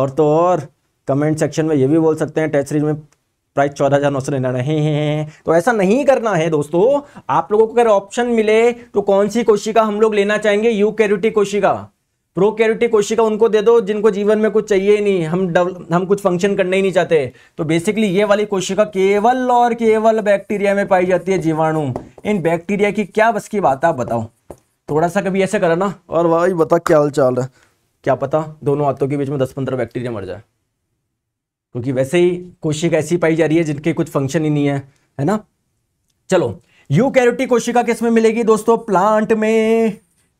और तो और कमेंट सेक्शन में ये भी बोल सकते हैं टेस्ट सीरीज में प्राइस चौदह हज़ार नौ सौ निन्यानवे हैं तो ऐसा नहीं करना है दोस्तों आप लोगों को अगर ऑप्शन मिले तो कौन सी कोशिका हम लोग लेना चाहेंगे यू कैरोटी कोशिका प्रो कैरोटिक कोशिका उनको दे दो जिनको जीवन में कुछ चाहिए ही नहीं हम डबल हम कुछ फंक्शन करना ही नहीं चाहते तो बेसिकली ये वाली कोशिका केवल और केवल बैक्टीरिया में पाई जाती है जीवाणु इन बैक्टीरिया की क्या बस की बात आप बताओ थोड़ा सा कभी ऐसे करो ना और भाई बता क्या हाल चाल है क्या पता दोनों हाथों के बीच में दस पंद्रह बैक्टीरिया मर जाए क्योंकि वैसे ही कोशिका ऐसी पाई जा रही है जिनके कुछ फंक्शन ही नहीं है है ना चलो यू कैरोटी कोशिका किसमें मिलेगी दोस्तों प्लांट में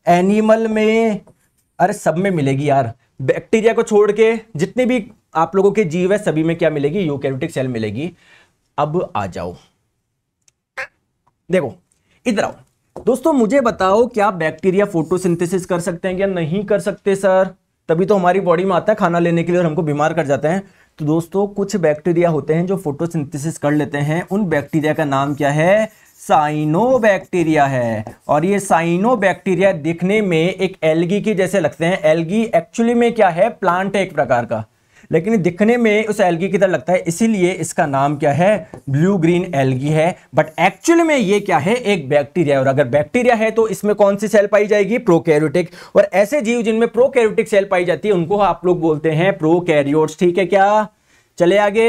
एनिमल में अरे सब में मिलेगी यार बैक्टीरिया को छोड़ के जितने भी आप लोगों के जीव है सभी में क्या मिलेगी यूकैरियोटिक सेल मिलेगी अब आ जाओ देखो इधर आओ दोस्तों मुझे बताओ क्या बैक्टीरिया फोटोसिंथेसिस कर सकते हैं या नहीं कर सकते सर तभी तो हमारी बॉडी में आता है खाना लेने के लिए और हमको बीमार कर जाते हैं तो दोस्तों कुछ बैक्टीरिया होते हैं जो फोटोसिंथेसिस कर लेते हैं उन बैक्टीरिया का नाम क्या है साइनोबैक्टीरिया है और ये साइनोबैक्टीरिया दिखने में एक एलगी के जैसे लगते हैं एलगी एक्चुअली में क्या है प्लांट है एक प्रकार का लेकिन दिखने में उस एलगी की तरह लगता है इसीलिए इसका नाम क्या है ब्लू ग्रीन एलगी है बट एक्चुअली में ये क्या है एक बैक्टीरिया और अगर बैक्टीरिया है तो इसमें कौन सी सेल पाई जाएगी प्रोकैरियोटिक और ऐसे जीव जिनमें प्रोकैरियोटिक सेल पाई जाती है उनको आप लोग बोलते हैं प्रोकैरियोट्स ठीक है क्या चले आगे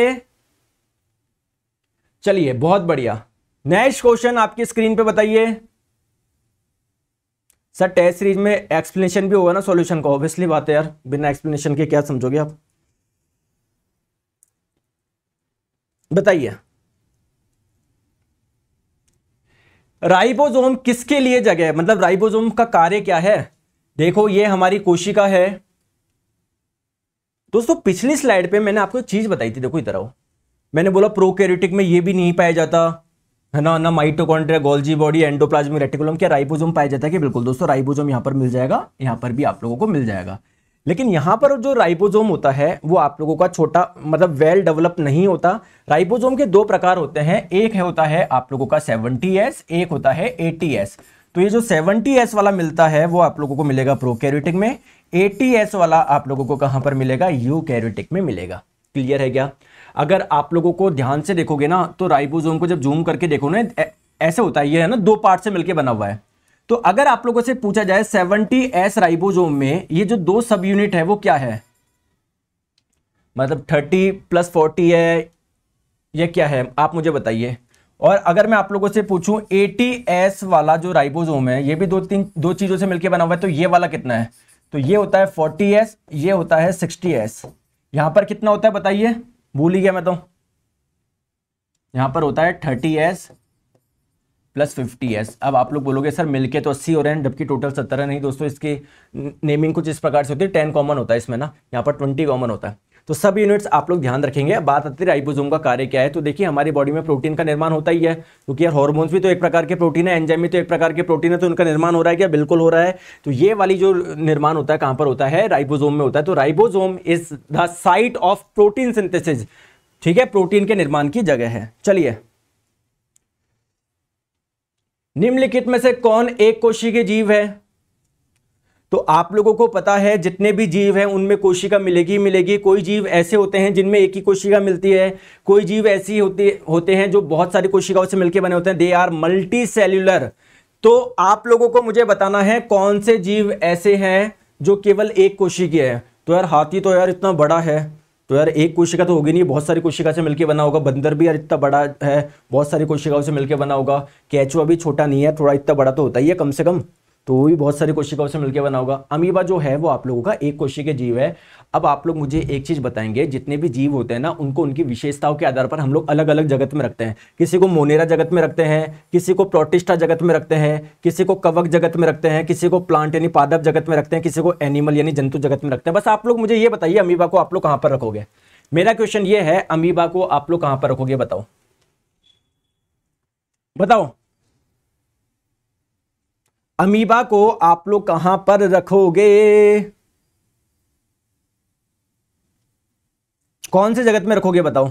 चलिए बहुत बढ़िया नेक्स्ट क्वेश्चन आपकी स्क्रीन पे बताइए सर टेस्ट सीरीज में एक्सप्लेनेशन भी होगा ना सॉल्यूशन का ऑब्वियसली बात है यार बिना एक्सप्लेनेशन के क्या समझोगे आप बताइए राइबोसोम किसके लिए जगह है मतलब राइबोसोम का कार्य क्या है देखो ये हमारी कोशिका है दोस्तों पिछली स्लाइड पे मैंने आपको चीज बताई थी देखो इधर आओ मैंने बोला प्रोकैरियोटिक में ये भी नहीं पाया जाता है ना ना mitochondria Golgi body endoplasmic reticulum क्या राइबोसोम पाया जाता है कि बिल्कुल दोस्तों राइबोसोम यहाँ पर मिल जाएगा यहाँ पर भी आप लोगों को मिल जाएगा लेकिन यहाँ पर जो राइबोसोम होता है वो आप लोगों का छोटा मतलब वेल डेवलप नहीं होता राइबोसोम के दो प्रकार होते हैं एक है होता है आप लोगों का एस एक होता है एस तो ये जो एस वाला मिलता है वो आप लोगों को मिलेगा कैरिटिक में एस वाला आप लोगों को कहाँ पर मिलेगा कैरिटिक में मिलेगा क्लियर है क्या अगर आप लोगों को ध्यान से देखोगे ना तो राइबोसोम को जब जूम करके देखो ना ऐसे होता है ये है ना दो पार्ट से मिलकर बना हुआ है तो अगर आप लोगों से पूछा जाए सेवेंटी एस राइबोसोम में ये जो दो सब यूनिट है वो क्या है मतलब थर्टी प्लस फोर्टी है यह क्या है आप मुझे बताइए और अगर मैं आप लोगों से पूछूं एस वाला जो राइबोसोम है ये भी दो तीन दो चीज़ों से मिलकर बना हुआ है तो ये वाला कितना है तो ये होता है फोर्टी एस ये होता है सिक्सटी एस यहां पर कितना होता है बताइए भूल ही गया मैं तो यहाँ पर होता है thirty S plus fifty S अब आप लोग बोलोगे सर मिलके तो अस्सी हो रहे हैं जबकि टोटल सत्तर है नहीं दोस्तों इसकी नेमिंग कुछ इस प्रकार से होती है टेन कॉमन होता है इसमें ना यहाँ पर ट्वेंटी कॉमन होता है तो सब यूनिट्स आप लोग ध्यान रखेंगे बात आती है राइबोसोम का कार्य क्या है तो देखिए हमारी बॉडी में प्रोटीन का निर्माण होता ही है क्योंकि यार हॉर्मोन्स भी तो एक प्रकार के प्रोटीन है एंजाइम भी तो एक प्रकार के प्रोटीन है तो उनका निर्माण हो रहा है क्या बिल्कुल हो रहा है तो ये वाली जो निर्माण होता है कहाँ पर होता है राइबोजोम में होता है तो ribosome is the site of protein synthesis ठीक है प्रोटीन के निर्माण की जगह है चलिए निम्नलिखित में से कौन एक कोशी के जीव है तो आप लोगों को पता है जितने भी जीव हैं उनमें कोशिका मिलेगी मिलेगी कोई जीव ऐसे होते हैं जिनमें एक ही कोशिका मिलती है कोई जीव ऐसी होती होते हैं जो बहुत सारी कोशिकाओं से मिलकर बने होते हैं दे आर मल्टी सेल्यूलर तो आप लोगों को मुझे बताना है कौन से जीव ऐसे हैं जो केवल एक कोशिकीय है तो यार हाथी तो यार इतना बड़ा है तो यार एक कोशिका तो होगी नहीं बहुत सारी कोशिका से मिलकर बना होगा बंदर भी यार इतना बड़ा है बहुत सारी कोशिकाओं से मिलकर बना होगा कैचुआ भी छोटा नहीं है थोड़ा इतना बड़ा तो होता ही है कम से कम तो भी बहुत सारी कोशिकाओं से मिलकर बना होगा अमीबा जो है वो आप लोगों का एक के जीव है अब आप लोग मुझे एक चीज़ बताएंगे जितने भी जीव होते हैं ना उनको उनकी विशेषताओं के आधार पर हम लोग अलग अलग जगत में रखते हैं किसी को मोनेरा जगत में रखते हैं किसी को प्रोटिस्टा जगत में रखते हैं किसी को कवक जगत में रखते हैं किसी को प्लांट यानी पादप जगत में रखते हैं किसी को एनिमल यानी जंतु जगत में रखते हैं बस आप लोग मुझे ये बताइए अमीबा को आप लोग कहाँ पर रखोगे मेरा क्वेश्चन ये है अमीबा को आप लोग कहाँ पर रखोगे बताओ बताओ अमीबा को आप लोग कहां पर रखोगे कौन से जगत में रखोगे बताओ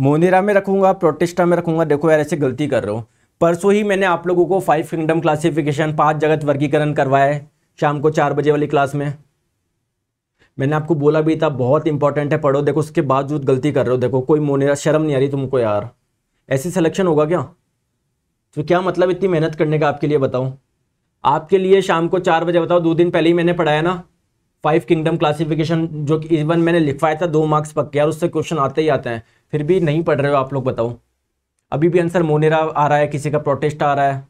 मोनेरा में रखूंगा प्रोटेस्टा में रखूंगा देखो यार ऐसे गलती कर रहे हो परसों ही मैंने आप लोगों को फाइव किंगडम क्लासिफिकेशन पांच जगत वर्गीकरण करवाया है शाम को चार बजे वाली क्लास में मैंने आपको बोला भी था बहुत इंपॉर्टेंट है पढ़ो देखो उसके बावजूद गलती कर रहे हो देखो कोई मोनेरा शर्म नहीं आ रही तुमको यार ऐसी सिलेक्शन होगा क्या तो क्या मतलब इतनी मेहनत करने का आपके लिए बताऊँ आपके लिए शाम को चार बजे बताओ दो दिन पहले ही मैंने पढ़ाया ना फाइव किंगडम क्लासिफिकेशन जो कि इवन मैंने लिखवाया था दो मार्क्स पक्के यार उससे क्वेश्चन आते ही आते हैं फिर भी नहीं पढ़ रहे हो आप लोग बताओ अभी भी आंसर मोनेरा आ रहा है किसी का प्रोटेस्ट आ रहा है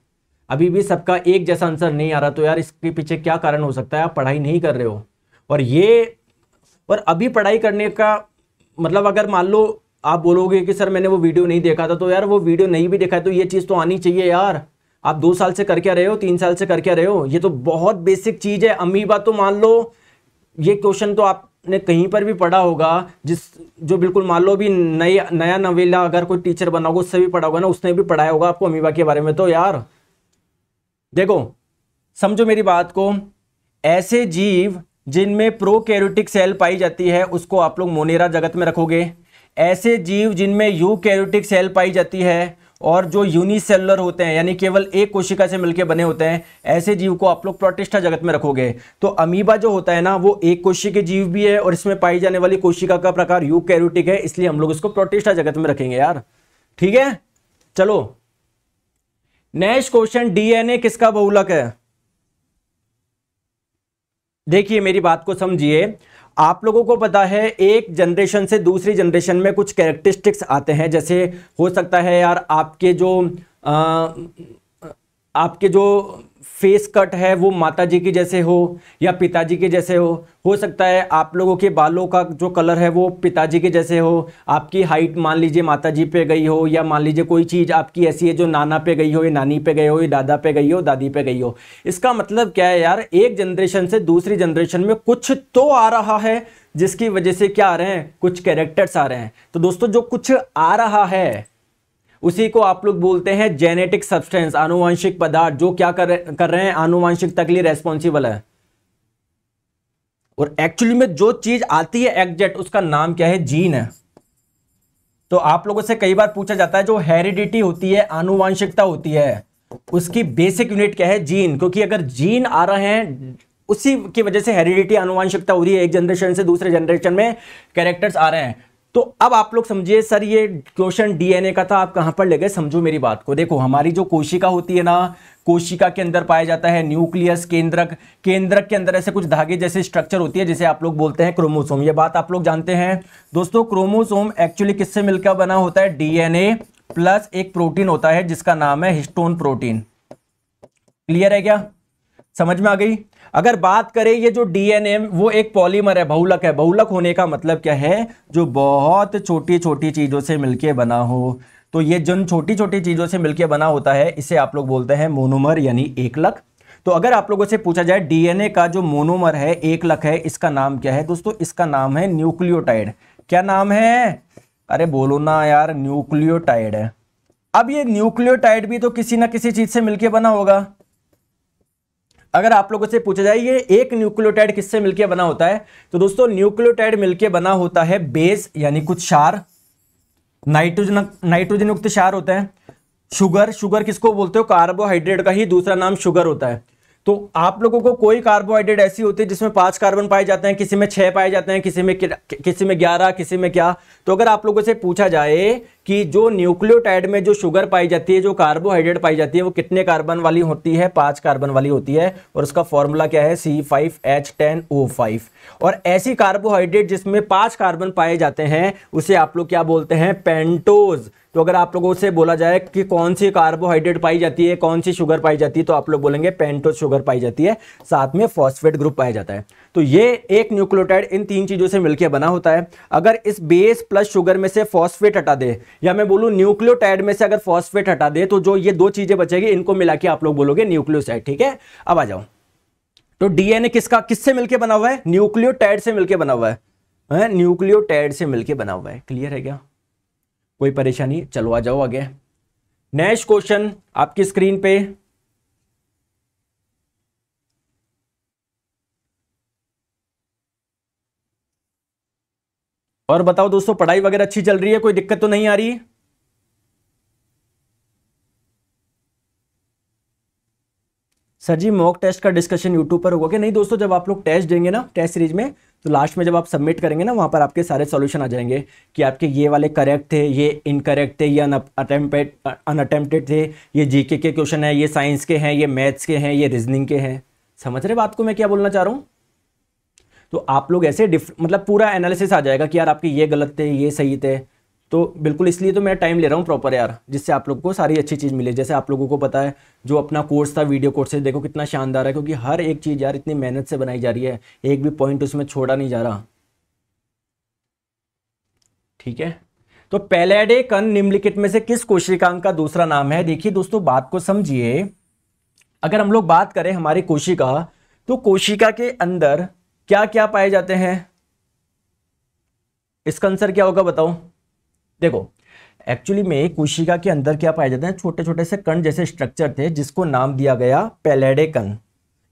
अभी भी सबका एक जैसा आंसर नहीं आ रहा तो यार इसके पीछे क्या कारण हो सकता है आप पढ़ाई नहीं कर रहे हो और ये पर अभी पढ़ाई करने का मतलब अगर मान लो आप बोलोगे कि सर मैंने वो वीडियो नहीं देखा था तो यार वो वीडियो नहीं भी देखा है तो ये चीज़ तो आनी चाहिए यार आप दो साल से कर क्या रहे हो तीन साल से कर क्या रहे हो ये तो बहुत बेसिक चीज़ है अमीबा तो मान लो ये क्वेश्चन तो आपने कहीं पर भी पढ़ा होगा जिस जो बिल्कुल मान लो भी नया नया नवेला अगर कोई टीचर बना होगा उससे भी पढ़ा होगा ना उसने भी पढ़ाया होगा आपको अमीबा के बारे में तो यार देखो समझो मेरी बात को ऐसे जीव जिनमें प्रो सेल पाई जाती है उसको आप लोग मोनेरा जगत में रखोगे ऐसे जीव जिनमें यू सेल पाई जाती है और जो यूनिसेलुलर होते हैं यानी केवल एक कोशिका से मिलकर बने होते हैं ऐसे जीव को आप लोग प्रोटिस्टा जगत में रखोगे तो अमीबा जो होता है ना वो एक के जीव भी है और इसमें पाई जाने वाली कोशिका का प्रकार यू है इसलिए हम लोग इसको प्रोटिस्टा जगत में रखेंगे यार ठीक है चलो नेक्स्ट क्वेश्चन डीएनए किसका बहुलक है देखिए मेरी बात को समझिए आप लोगों को पता है एक जनरेशन से दूसरी जनरेशन में कुछ कैरेक्टरिस्टिक्स आते हैं जैसे हो सकता है यार आपके जो आ, आपके जो फेस कट है वो माता जी की जैसे हो या पिताजी के जैसे हो हो सकता है आप लोगों के बालों का जो कलर है वो पिताजी के जैसे हो आपकी हाइट मान लीजिए माताजी पे गई हो या मान लीजिए कोई चीज़ आपकी ऐसी है जो नाना पे गई हो या नानी पे गई हो या दादा पे गई हो दादी पे गई हो इसका मतलब क्या है यार एक जनरेशन से दूसरी जनरेशन में कुछ तो आ रहा है जिसकी वजह से क्या आ रहे हैं कुछ कैरेक्टर्स आ रहे हैं तो दोस्तों जो कुछ आ रहा है उसी को आप लोग बोलते हैं जेनेटिक सब्सटेंस आनुवंशिक पदार्थ जो क्या कर कर रहे हैं आनुवंशिक तक लिए रेस्पॉन्सिबल है और एक्चुअली में जो चीज आती है एग्जेक्ट उसका नाम क्या है जीन है तो आप लोगों से कई बार पूछा जाता है जो हेरिडिटी होती है आनुवंशिकता होती है उसकी बेसिक यूनिट क्या है जीन क्योंकि अगर जीन आ रहे हैं उसी की वजह से हेरिडिटी आनुवंशिकता हो रही है एक जनरेशन से दूसरे जनरेशन में कैरेक्टर्स आ रहे हैं तो अब आप लोग समझिए सर ये क्वेश्चन डीएनए का था आप कहां पर ले गए समझो मेरी बात को देखो हमारी जो कोशिका होती है ना कोशिका के अंदर पाया जाता है न्यूक्लियस केंद्रक केंद्रक के अंदर ऐसे कुछ धागे जैसे स्ट्रक्चर होती है जिसे आप लोग बोलते हैं क्रोमोसोम ये बात आप लोग जानते हैं दोस्तों क्रोमोसोम एक्चुअली किससे मिलकर बना होता है डीएनए प्लस एक प्रोटीन होता है जिसका नाम है हिस्टोन प्रोटीन क्लियर है क्या समझ में आ गई अगर बात करें ये जो डीएनए वो एक पॉलीमर है बहुलक है बहुलक होने का मतलब क्या है जो बहुत छोटी छोटी चीज़ों से मिलके बना हो तो ये जिन छोटी छोटी चीज़ों से मिलके बना होता है इसे आप लोग बोलते हैं मोनोमर यानी एक लक तो अगर आप लोगों से पूछा जाए डीएनए का जो मोनोमर है एक लक है इसका नाम क्या है दोस्तों इसका नाम है न्यूक्लियोटाइड क्या नाम है अरे बोलो ना यार न्यूक्लियोटाइड है अब ये न्यूक्लियोटाइड भी तो किसी ना किसी चीज़ से मिलके बना होगा अगर आप लोगों से पूछा जाए ये एक न्यूक्लियोटाइड किससे मिलकर बना होता है तो दोस्तों न्यूक्लियोटाइड मिलकर बना होता है बेस यानी कुछ शार नाइट्रोजन नाइट्रोजन युक्त शार होते है शुगर शुगर किसको बोलते हो कार्बोहाइड्रेट का ही दूसरा नाम शुगर होता है तो आप लोगों को कोई कार्बोहाइड्रेट ऐसी होती है जिसमें पांच कार्बन पाए जाते हैं किसी में छह पाए जाते हैं किसी में किसी में ग्यारह किसी में क्या तो अगर आप लोगों से पूछा जाए कि जो न्यूक्लियोटाइड में जो शुगर पाई जाती है जो कार्बोहाइड्रेट पाई जाती है वो कितने कार्बन वाली होती है पांच कार्बन वाली होती है और उसका फॉर्मूला क्या है C five H ten O five और ऐसी कार्बोहाइड्रेट जिसमें पांच कार्बन पाए जाते हैं उसे आप लोग क्या बोलते हैं पेंटोज तो अगर आप लोगों से बोला जाए कि कौन सी कार्बोहाइड्रेट पाई जाती है कौन सी शुगर पाई जाती है तो आप लोग बोलेंगे पेंटोज शुगर पाई जाती है साथ में फॉस्फेट ग्रुप पाया जाता है तो ये एक न्यूक्लियोटाइड इन तीन चीज़ों से मिलकर बना होता है अगर इस बेस प्लस शुगर में से फॉस्फेट हटा दे या मैं बोलू न्यूक्लियोटाइड में से अगर फॉस्फेट हटा दे तो जो ये दो चीज़ें बचेगी इनको मिला के आप लोग बोलोगे न्यूक्लियोसाइड ठीक है अब आ जाओ तो डीएनए किसका किससे मिलकर बना हुआ है न्यूक्लियोटाइड से मिलकर बना हुआ है न्यूक्लियोटाइड से मिलके बना हुआ है क्लियर है क्या कोई परेशानी चलो आ जाओ आगे नेक्स्ट क्वेश्चन आपकी स्क्रीन पे और बताओ दोस्तों पढ़ाई वगैरह अच्छी चल रही है कोई दिक्कत तो नहीं आ रही है सर जी मॉक टेस्ट का डिस्कशन यूट्यूब पर होगा कि नहीं दोस्तों जब आप लोग टेस्ट देंगे ना टेस्ट सीरीज में तो लास्ट में जब आप सबमिट करेंगे ना वहां पर आपके सारे सॉल्यूशन आ जाएंगे कि आपके ये वाले करेक्ट थे ये इनकरेक्ट थे ये अनअटेम्प्टेड थे ये जीके के क्वेश्चन है ये साइंस के हैं ये मैथ्स के हैं ये रीजनिंग के हैं समझ रहे बात को मैं क्या बोलना चाह रहा हूँ तो आप लोग ऐसे मतलब पूरा एनालिसिस आ जाएगा कि यार आपके ये गलत थे ये सही थे तो बिल्कुल इसलिए तो मैं टाइम ले रहा हूँ प्रॉपर यार जिससे आप लोग को सारी अच्छी चीज़ मिले जैसे आप लोगों को पता है जो अपना कोर्स था वीडियो कोर्स देखो कितना शानदार है क्योंकि हर एक चीज़ यार इतनी मेहनत से बनाई जा रही है एक भी पॉइंट उसमें छोड़ा नहीं जा रहा ठीक है तो पैलेडे कन निम्नलिखित में से किस कोशिकांग का दूसरा नाम है देखिए दोस्तों बात को समझिए अगर हम लोग बात करें हमारी कोशिका तो कोशिका के अंदर क्या क्या पाए जाते हैं इसका आंसर क्या होगा बताओ देखो एक्चुअली में कोशिका के अंदर क्या पाए जाते हैं छोटे छोटे से कण जैसे स्ट्रक्चर थे जिसको नाम दिया गया पेलेडे कण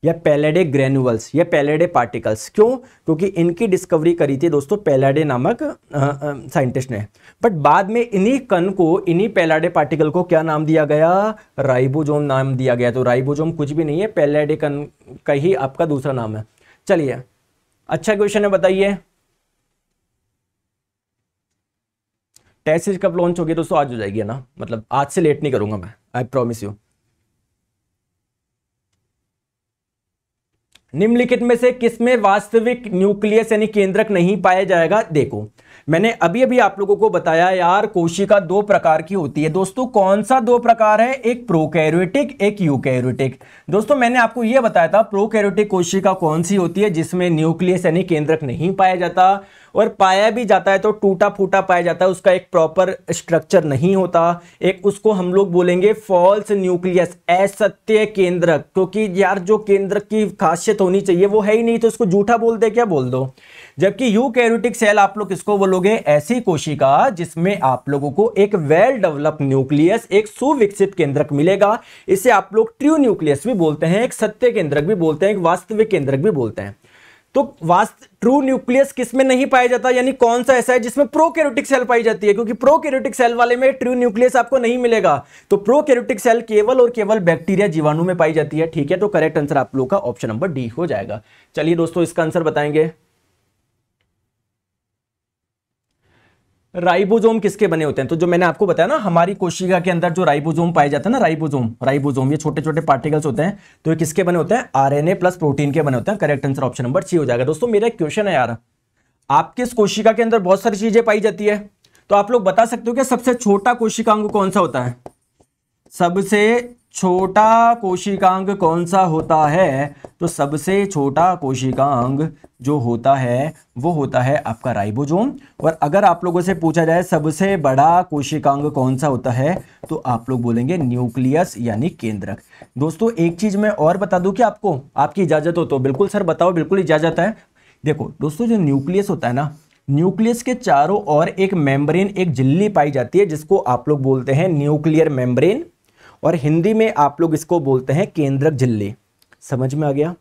या पेलेडे ग्रेनुअल्स या पेलेडे पार्टिकल्स क्यों क्योंकि इनकी डिस्कवरी करी थी दोस्तों पेलेडे नामक साइंटिस्ट ने बट बाद में इन्हीं कण को इन्हीं पेलेडे पार्टिकल को क्या नाम दिया गया राइबोजोम नाम दिया गया तो राइबोजोम कुछ भी नहीं है पेलेडे कन का ही आपका दूसरा नाम है चलिए अच्छा क्वेश्चन है बताइए टेस्ट कब लॉन्च होगी दोस्तों आज हो जाएगी ना मतलब आज से लेट नहीं करूंगा मैं आई प्रॉमिस यू निम्नलिखित में से किसमें वास्तविक न्यूक्लियस यानी केंद्रक नहीं पाया जाएगा देखो मैंने अभी अभी आप लोगों को बताया यार कोशिका दो प्रकार की होती है दोस्तों कौन सा दो प्रकार है एक प्रोकैरियोटिक एक यूकैरियोटिक दोस्तों मैंने आपको यह बताया था प्रोकैरियोटिक कोशिका कौन सी होती है जिसमें न्यूक्लियस यानी केंद्रक नहीं पाया जाता और पाया भी जाता है तो टूटा फूटा पाया जाता है उसका एक प्रॉपर स्ट्रक्चर नहीं होता एक उसको हम लोग बोलेंगे फॉल्स न्यूक्लियस असत्य केंद्रक क्योंकि यार जो केंद्रक की खासियत होनी चाहिए वो है ही नहीं तो उसको जूठा बोल दे क्या बोल दो जबकि यू कैरोटिक सेल आप लोग किसको बोलोगे ऐसी कोशिका जिसमें आप लोगों को एक वेल डेवलप न्यूक्लियस एक सुविकसित केंद्रक मिलेगा इसे आप लोग ट्रू न्यूक्लियस भी बोलते हैं एक सत्य केंद्रक भी बोलते हैं एक वास्तविक केंद्रक भी बोलते हैं तो वास्त ट्रू न्यूक्लियस किसमें नहीं पाया जाता यानी कौन सा ऐसा है जिसमें प्रोकैरियोटिक सेल पाई जाती है क्योंकि प्रोकैरियोटिक सेल वाले में ट्रू न्यूक्लियस आपको नहीं मिलेगा तो प्रोकैरियोटिक सेल केवल और केवल बैक्टीरिया जीवाणु में पाई जाती है ठीक है तो करेक्ट आंसर आप लोगों का ऑप्शन नंबर डी हो जाएगा चलिए दोस्तों इसका आंसर बताएंगे राइबोजोम किसके बने होते हैं तो जो मैंने आपको बताया ना हमारी कोशिका के अंदर जो राइबोजोम पाए जाते हैं ना राइबोजोम राइबोजोम ये छोटे छोटे पार्टिकल्स होते हैं तो ये किसके बने होते हैं आरएनए प्लस प्रोटीन के बने होते हैं correct answer option number C हो जाएगा दोस्तों मेरा एक क्वेश्चन है यार आपके कोशिका के अंदर बहुत सारी चीजें पाई जाती है तो आप लोग बता सकते हो कि सबसे छोटा कोशिकांग कौन सा होता है सबसे छोटा कोशिकांग कौन सा होता है तो सबसे छोटा कोशिकांग जो होता है वो होता है आपका राइबोजोम और अगर आप लोगों से पूछा जाए सबसे बड़ा कोशिकांग कौन सा होता है तो आप लोग बोलेंगे न्यूक्लियस यानी केंद्रक दोस्तों एक चीज़ मैं और बता दूं कि आपको आपकी इजाज़त हो तो बिल्कुल सर बताओ बिल्कुल इजाज़त है देखो दोस्तों जो न्यूक्लियस होता है ना न्यूक्लियस के चारों और एक मेम्ब्रेन एक झिल्ली पाई जाती है जिसको आप लोग बोलते हैं न्यूक्लियर मेम्ब्रेन और हिंदी में आप लोग इसको बोलते हैं केंद्रक झिल्ली समझ में आ गया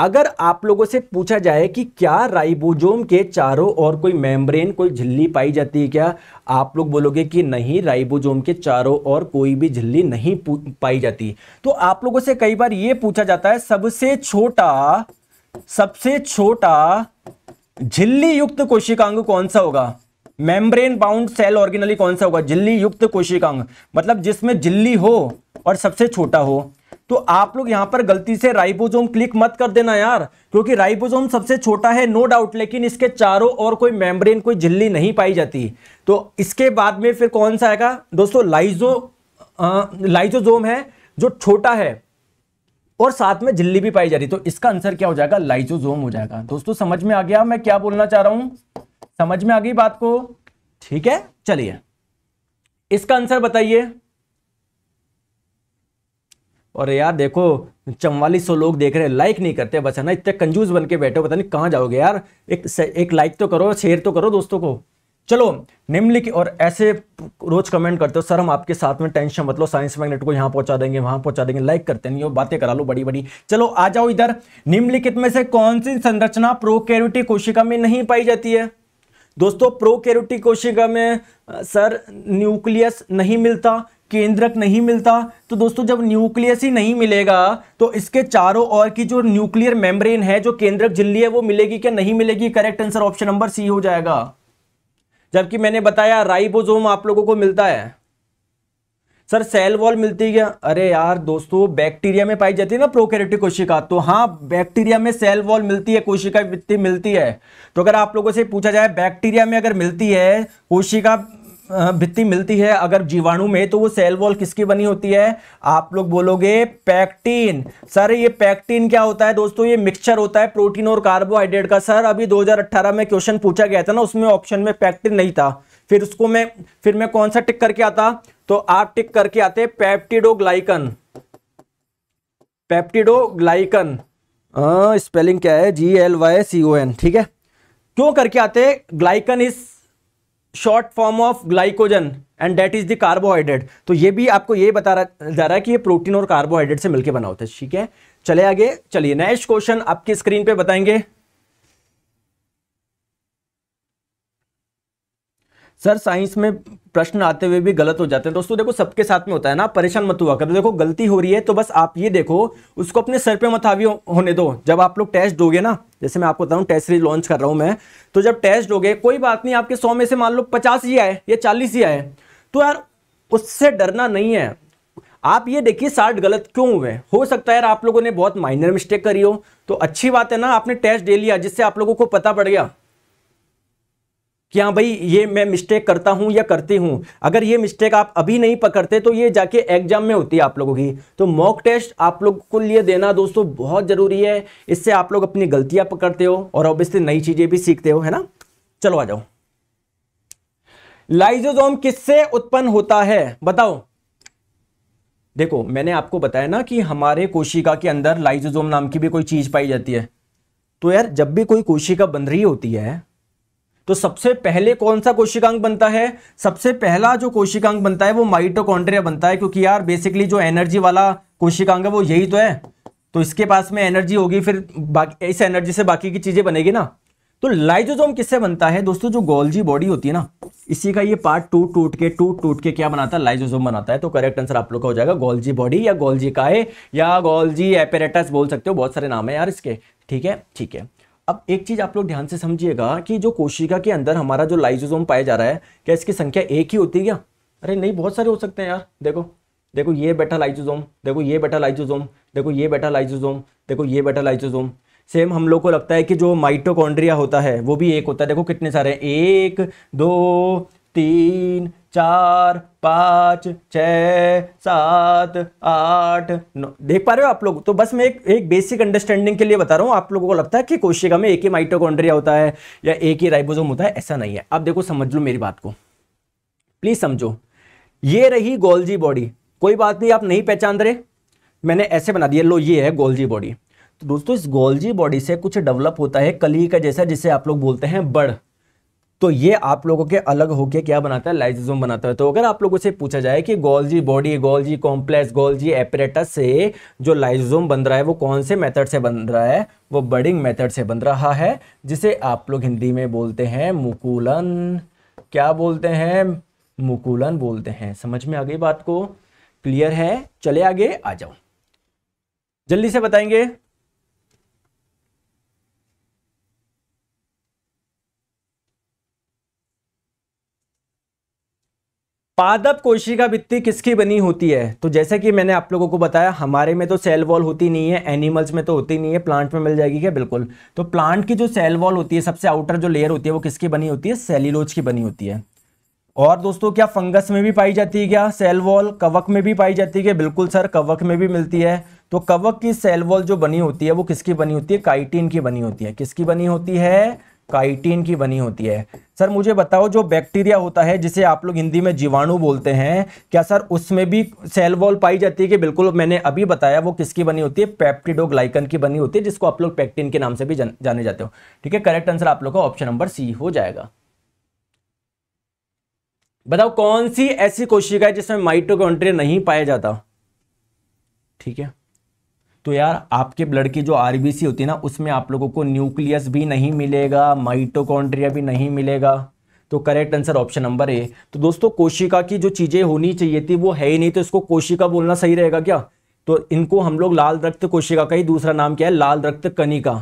अगर आप लोगों से पूछा जाए कि क्या राइबोजोम के चारों और कोई मेम्ब्रेन कोई झिल्ली पाई जाती है क्या आप लोग बोलोगे कि नहीं राइबोजोम के चारों और कोई भी झिल्ली नहीं पाई जाती तो आप लोगों से कई बार ये पूछा जाता है सबसे छोटा सबसे छोटा झिल्ली युक्त कोशिकांग कौन सा होगा मेम्ब्रेन बाउंड सेल ऑर्गेनली कौन सा होगा झिल्ली युक्त कोशिकांग मतलब जिसमें झिल्ली हो और सबसे छोटा हो तो आप लोग यहां पर गलती से राइबोसोम क्लिक मत कर देना यार क्योंकि राइबोसोम सबसे छोटा है नो डाउट लेकिन इसके चारों और कोई मेम्ब्रेन कोई झिल्ली नहीं पाई जाती तो इसके बाद में फिर कौन सा आएगा दोस्तों लाइजो आ, लाइजोजोम है जो छोटा है और साथ में झिल्ली भी पाई जा रही तो इसका आंसर क्या हो जाएगा लाइजोजोम हो जाएगा दोस्तों समझ में आ गया मैं क्या बोलना चाह रहा हूं समझ में आ गई बात को ठीक है चलिए इसका आंसर बताइए और यार देखो चौवालीस सौ लोग देख रहे हैं लाइक नहीं करते बस है ना इतने कंजूस बन के बैठे हो पता नहीं कहां जाओगे यार एक एक लाइक तो करो शेयर तो करो दोस्तों को चलो निम्नलिखित और ऐसे रोज कमेंट करते हो सर हम आपके साथ में टेंशन मतलब साइंस मैग्नेट को यहां पहुंचा देंगे वहां पहुंचा देंगे लाइक करते नहीं हो बातें करा लो बड़ी बड़ी चलो आ जाओ इधर निम्नलिखित में से कौन सी संरचना प्रोकैरियोटिक कोशिका में नहीं पाई जाती है दोस्तों प्रोकैरियोटिक कोशिका में सर न्यूक्लियस नहीं मिलता केंद्रक नहीं मिलता तो दोस्तों जब न्यूक्लियस ही नहीं मिलेगा तो इसके चारों ओर की जो न्यूक्लियर मेम्ब्रेन है जो केंद्रक झिल्ली है वो मिलेगी क्या नहीं मिलेगी correct answer option number C हो जाएगा जबकि मैंने बताया राइबोजोम आप लोगों को मिलता है सर सेल वॉल मिलती क्या अरे यार दोस्तों बैक्टीरिया में पाई जाती है ना प्रोकैरियोटिक कोशिका तो हाँ बैक्टीरिया में सेल वॉल मिलती है कोशिका वित्ती मिलती है तो अगर आप लोगों से पूछा जाए बैक्टीरिया में अगर मिलती है कोशिका भित्ति मिलती है अगर जीवाणु में तो वो सेल वॉल किसकी बनी होती है आप लोग बोलोगे पैक्टीन सर ये पैक्टीन क्या होता है दोस्तों ये मिक्सचर होता है प्रोटीन और कार्बोहाइड्रेट का सर अभी 2018 में क्वेश्चन पूछा गया था ना उसमें ऑप्शन में पैक्टीन नहीं था फिर उसको मैं फिर मैं कौन सा टिक करके आता तो आप टिक करके आते हैं पैप्टिडोग्लाइकन पैप्टिडोग्लाइकन स्पेलिंग क्या है G L Y C O N ठीक है क्यों करके आते हैं glycan is short form of glycogen and that is the carbohydrate तो ये भी आपको ये बता रहा जा रहा है कि ये प्रोटीन और कार्बोहाइड्रेट से मिलकर बना होता है ठीक है चले आगे चलिए नेक्स्ट क्वेश्चन आपकी स्क्रीन पे बताएंगे सर साइंस में प्रश्न आते हुए भी गलत हो जाते हैं दोस्तों देखो सबके साथ में होता है ना परेशान मत हुआ करो देखो गलती हो रही है तो बस आप ये देखो उसको अपने सर पे मत हावी हो, होने दो जब आप लोग टेस्ट दोगे ना जैसे मैं आपको बता रहा हूँ टेस्ट सीरीज लॉन्च कर रहा हूँ मैं तो जब टेस्ट दोगे कोई बात नहीं आपके सौ में से मान लो पचास ही आए या चालीस ही आए तो यार उससे डरना नहीं है आप ये देखिए साठ गलत क्यों हुए हो सकता है यार आप लोगों ने बहुत माइनर मिस्टेक करी हो तो अच्छी बात है ना आपने टेस्ट दे लिया जिससे आप लोगों को पता पड़ गया कि हाँ भाई ये मैं मिस्टेक करता हूँ या करती हूँ अगर ये मिस्टेक आप अभी नहीं पकड़ते तो ये जाके एग्जाम में होती है आप लोगों की तो मॉक टेस्ट आप लोग को लिए देना दोस्तों बहुत ज़रूरी है इससे आप लोग अपनी गलतियाँ पकड़ते हो और ऑब्वियसली नई चीज़ें भी सीखते हो है ना चलो आ जाओ लाइजोजोम किससे उत्पन्न होता है बताओ देखो मैंने आपको बताया ना कि हमारे कोशिका के अंदर लाइजोजोम नाम की भी कोई चीज़ पाई जाती है तो यार जब भी कोई कोशिका बन रही होती है तो सबसे पहले कौन सा कोशिकांग बनता है सबसे पहला जो कोशिकांग बनता है वो माइटोकॉन्ड्रिया बनता है क्योंकि यार बेसिकली जो एनर्जी वाला कोशिकांग है वो यही तो है तो इसके पास में एनर्जी होगी फिर बाकी इस एनर्जी से बाकी की चीजें बनेगी ना तो लाइजोजोम किससे बनता है दोस्तों जो गोल्जी बॉडी होती है ना इसी का ये पार्ट टूट टूट के टूट टूट के क्या बनाता है लाइजोजोम बनाता है तो करेक्ट आंसर आप लोग का हो जाएगा गोल्जी बॉडी या गोल्जी काय या गोल्जी एपेरेटस बोल सकते हो बहुत सारे नाम है यार इसके ठीक है ठीक है अब एक चीज़ आप लोग ध्यान से समझिएगा कि जो कोशिका के अंदर हमारा जो लाइजोजोम पाया जा रहा है क्या इसकी संख्या एक ही होती है क्या अरे नहीं बहुत सारे हो सकते हैं यार देखो देखो ये बेटा लाइजोजोम देखो ये बेटा लाइजोजोम देखो ये बेटा लाइजोजोम देखो ये बेटा लाइजोजोम सेम हम लोग को लगता है कि जो माइटोकॉन्ड्रिया होता है वो भी एक होता है देखो कितने सारे हैं एक दो तीन चार पाँच छ सात आठ नौ देख पा रहे हो आप लोग तो बस मैं एक एक बेसिक अंडरस्टैंडिंग के लिए बता रहा हूँ आप लोगों को लगता है कि कोशिका में एक ही माइटोकॉन्ड्रिया होता है या एक ही राइबोसोम होता है ऐसा नहीं है आप देखो समझ लो मेरी बात को प्लीज़ समझो ये रही गोल्जी बॉडी कोई बात नहीं आप नहीं पहचान रहे मैंने ऐसे बना दिया लो ये है गोल्जी बॉडी तो दोस्तों इस गोल्जी बॉडी से कुछ डेवलप होता है कली का जैसा जिसे आप लोग बोलते हैं बड़ तो ये आप लोगों के अलग होके क्या बनाता है लाइजोम बनाता है तो अगर आप लोगों से पूछा जाए कि Golgi body Golgi complex Golgi apparatus से जो लाइजोम बन रहा है वो कौन से मेथड से बन रहा है वो बडिंग मेथड से बन रहा है जिसे आप लोग हिंदी में बोलते हैं मुकुलन क्या बोलते हैं मुकुलन बोलते हैं समझ में आ गई बात को क्लियर है चले आगे आ जाओ जल्दी से बताएंगे पादप कोशिका भित्ति किसकी बनी होती है तो जैसे कि मैंने आप लोगों को बताया हमारे में तो सेल वॉल होती नहीं है एनिमल्स में तो होती नहीं है प्लांट में मिल जाएगी क्या बिल्कुल तो प्लांट की जो सेल वॉल होती है सबसे आउटर जो लेयर होती है वो किसकी बनी होती है सेलिलोज की बनी होती है और दोस्तों क्या फंगस में भी पाई जाती है क्या सेल वॉल कवक में भी पाई जाती है बिल्कुल सर कवक में भी मिलती है तो कवक की सेल वॉल जो बनी होती है वो किसकी बनी होती है काइटिन की बनी होती है किसकी बनी होती है काइटिन की बनी होती है सर मुझे बताओ जो बैक्टीरिया होता है जिसे आप लोग हिंदी में जीवाणु बोलते हैं क्या सर उसमें भी सेल वॉल पाई जाती है कि बिल्कुल मैंने अभी बताया वो किसकी बनी होती है पैप्टिडोग्लाइकन की बनी होती है जिसको आप लोग पैक्टिन के नाम से भी जाने जाते हो ठीक है करेक्ट आंसर आप लोग का ऑप्शन नंबर सी हो जाएगा बताओ कौन सी ऐसी कोशिका है जिसमें माइटोकॉन्ट्री नहीं पाया जाता ठीक है तो यार आपके ब्लड की जो आरबीसी होती है ना उसमें आप लोगों को न्यूक्लियस भी नहीं मिलेगा माइटोकॉन्ड्रिया भी नहीं मिलेगा तो correct answer option number A तो दोस्तों कोशिका की जो चीज़ें होनी चाहिए थी वो है ही नहीं तो इसको कोशिका बोलना सही रहेगा क्या तो इनको हम लोग लाल रक्त कोशिका का ही दूसरा नाम क्या है लाल रक्त कनिका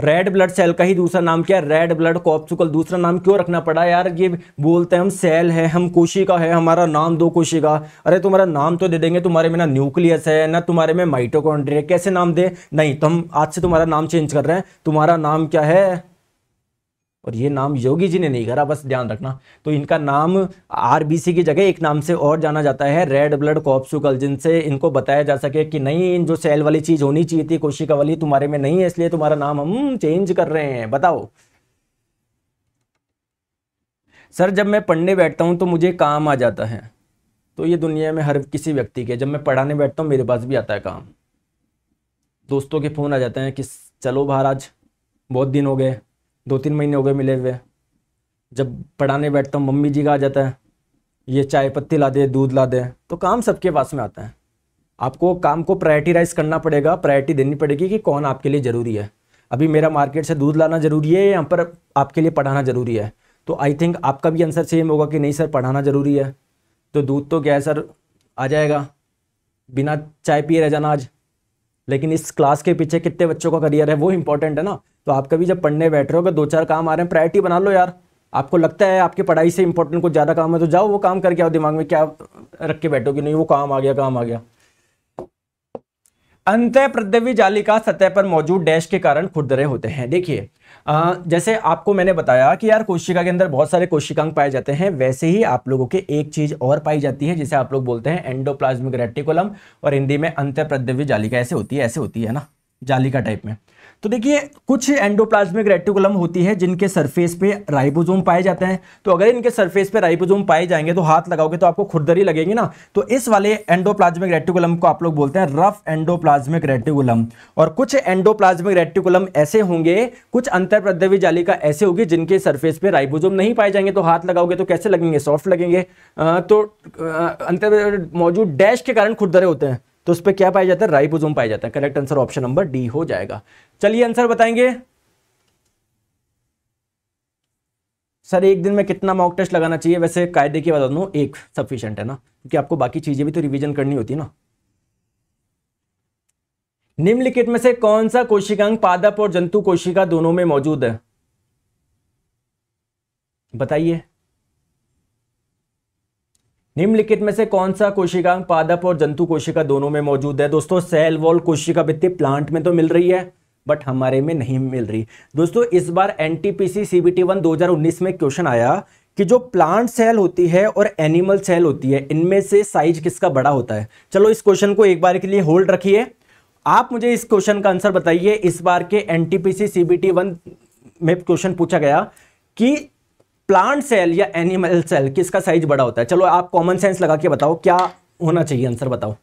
रेड ब्लड सेल का ही दूसरा नाम क्या है रेड ब्लड कॉप्सुकल दूसरा नाम क्यों रखना पड़ा यार ये बोलते हैं हम सेल है हम कोशिका है हमारा नाम दो कोशिका अरे तुम्हारा नाम तो दे देंगे तुम्हारे में ना न्यूक्लियस है ना तुम्हारे में माइटोकॉन्ड्रिया कैसे नाम दे नहीं तो हम आज से तुम्हारा नाम चेंज कर रहे हैं तुम्हारा नाम क्या है और ये नाम योगी जी ने नहीं करा बस ध्यान रखना तो इनका नाम आरबीसी की जगह एक नाम से और जाना जाता है रेड ब्लड कॉप्सूकल जिनसे इनको बताया जा सके कि नहीं जो सेल वाली चीज़ होनी चाहिए थी कोशिका वाली तुम्हारे में नहीं है इसलिए तुम्हारा नाम हम चेंज कर रहे हैं बताओ सर जब मैं पढ़ने बैठता हूं तो मुझे काम आ जाता है तो ये दुनिया में हर किसी व्यक्ति के जब मैं पढ़ाने बैठता हूँ मेरे पास भी आता है काम दोस्तों के फ़ोन आ जाते हैं कि चलो बाहर आज बहुत दिन हो गए दो तीन महीने हो गए मिले हुए जब पढ़ाने बैठता हूँ मम्मी जी का आ जाता है ये चाय पत्ती ला दे दूध ला दे तो काम सबके पास में आता है आपको काम को प्रायरिटीराइज करना पड़ेगा प्रायरिटी देनी पड़ेगी कि कौन आपके लिए ज़रूरी है अभी मेरा मार्केट से दूध लाना ज़रूरी है या पर आपके लिए पढ़ाना ज़रूरी है तो आई थिंक आपका भी आंसर सेम होगा कि नहीं सर पढ़ाना ज़रूरी है तो दूध तो क्या है सर आ जाएगा बिना चाय पिए रह जाना आज लेकिन इस क्लास के पीछे कितने बच्चों का करियर है वो इंपॉर्टेंट है ना तो आप कभी जब पढ़ने बैठ रहे हो दो चार काम आ रहे हैं प्रायोरिटी बना लो यार आपको लगता है आपकी पढ़ाई से इंपॉर्टेंट कुछ ज़्यादा काम है तो जाओ वो काम करके आओ दिमाग में क्या रख के बैठो कि नहीं वो काम आ गया काम आ गया अंत प्रद्यवी जालिका सतह पर मौजूद डैश के कारण खुदरे होते हैं देखिए जैसे आपको मैंने बताया कि यार कोशिका के अंदर बहुत सारे कोशिकांग पाए जाते हैं वैसे ही आप लोगों के एक चीज़ और पाई जाती है जिसे आप लोग बोलते हैं एंडोप्लाज्मिक रेटिकुलम और हिंदी में अंत जालिका ऐसे होती है ऐसे होती है ना जालिका टाइप में तो देखिए कुछ एंडोप्लाज्मिक रेटिकुलम होती है जिनके सरफेस पे राइबोसोम पाए जाते हैं तो अगर इनके सरफेस पे राइबोसोम पाए जाएंगे तो हाथ लगाओगे तो आपको खुरदरी लगेगी ना तो इस वाले एंडोप्लाज्मिक रेटिकुलम को आप लोग बोलते हैं रफ एंडोप्लाज्मिक रेटिकुलम और कुछ एंडोप्लाज्मिक रेटिकुलम ऐसे होंगे कुछ अंतर प्रद्रवी जालिका ऐसे होगी जिनके सरफेस पे राइबोसोम नहीं पाए जाएंगे तो हाथ लगाओगे तो कैसे लगेंगे सॉफ्ट लगेंगे तो अंतर मौजूद डैश के कारण खुरदरे होते हैं तो उस पर क्या पाया जाता है राइबोसोम पाया जाता है correct answer option number D हो जाएगा चलिए आंसर बताएंगे सर एक दिन में कितना मॉक टेस्ट लगाना चाहिए वैसे कायदे की बता दूँ एक सफिशियंट है ना क्योंकि आपको बाकी चीज़ें भी तो रिविजन करनी होती है ना निम्नलिखित में से कौन सा कोशिकांग पादप और जंतु कोशिका दोनों में मौजूद है बताइए निम्नलिखित में से कौन सा कोशिकांग पादप और जंतु कोशिका दोनों में मौजूद है दोस्तों सेल वॉल कोशिका वित्तीय प्लांट में तो मिल रही है बट हमारे में नहीं मिल रही दोस्तों इस बार एनटीपीसी सीबीटी वन 2019 में क्वेश्चन आया कि जो प्लांट सेल होती है और एनिमल सेल होती है इनमें से साइज किसका बड़ा होता है चलो इस क्वेश्चन को एक बार के लिए होल्ड रखिए आप मुझे इस क्वेश्चन का आंसर बताइए इस बार के एन एनटीपीसी सीबीटी वन में क्वेश्चन पूछा गया कि प्लांट सेल या एनिमल सेल किसका साइज बड़ा होता है चलो आप कॉमन सेंस लगा के बताओ क्या होना चाहिए आंसर बताओ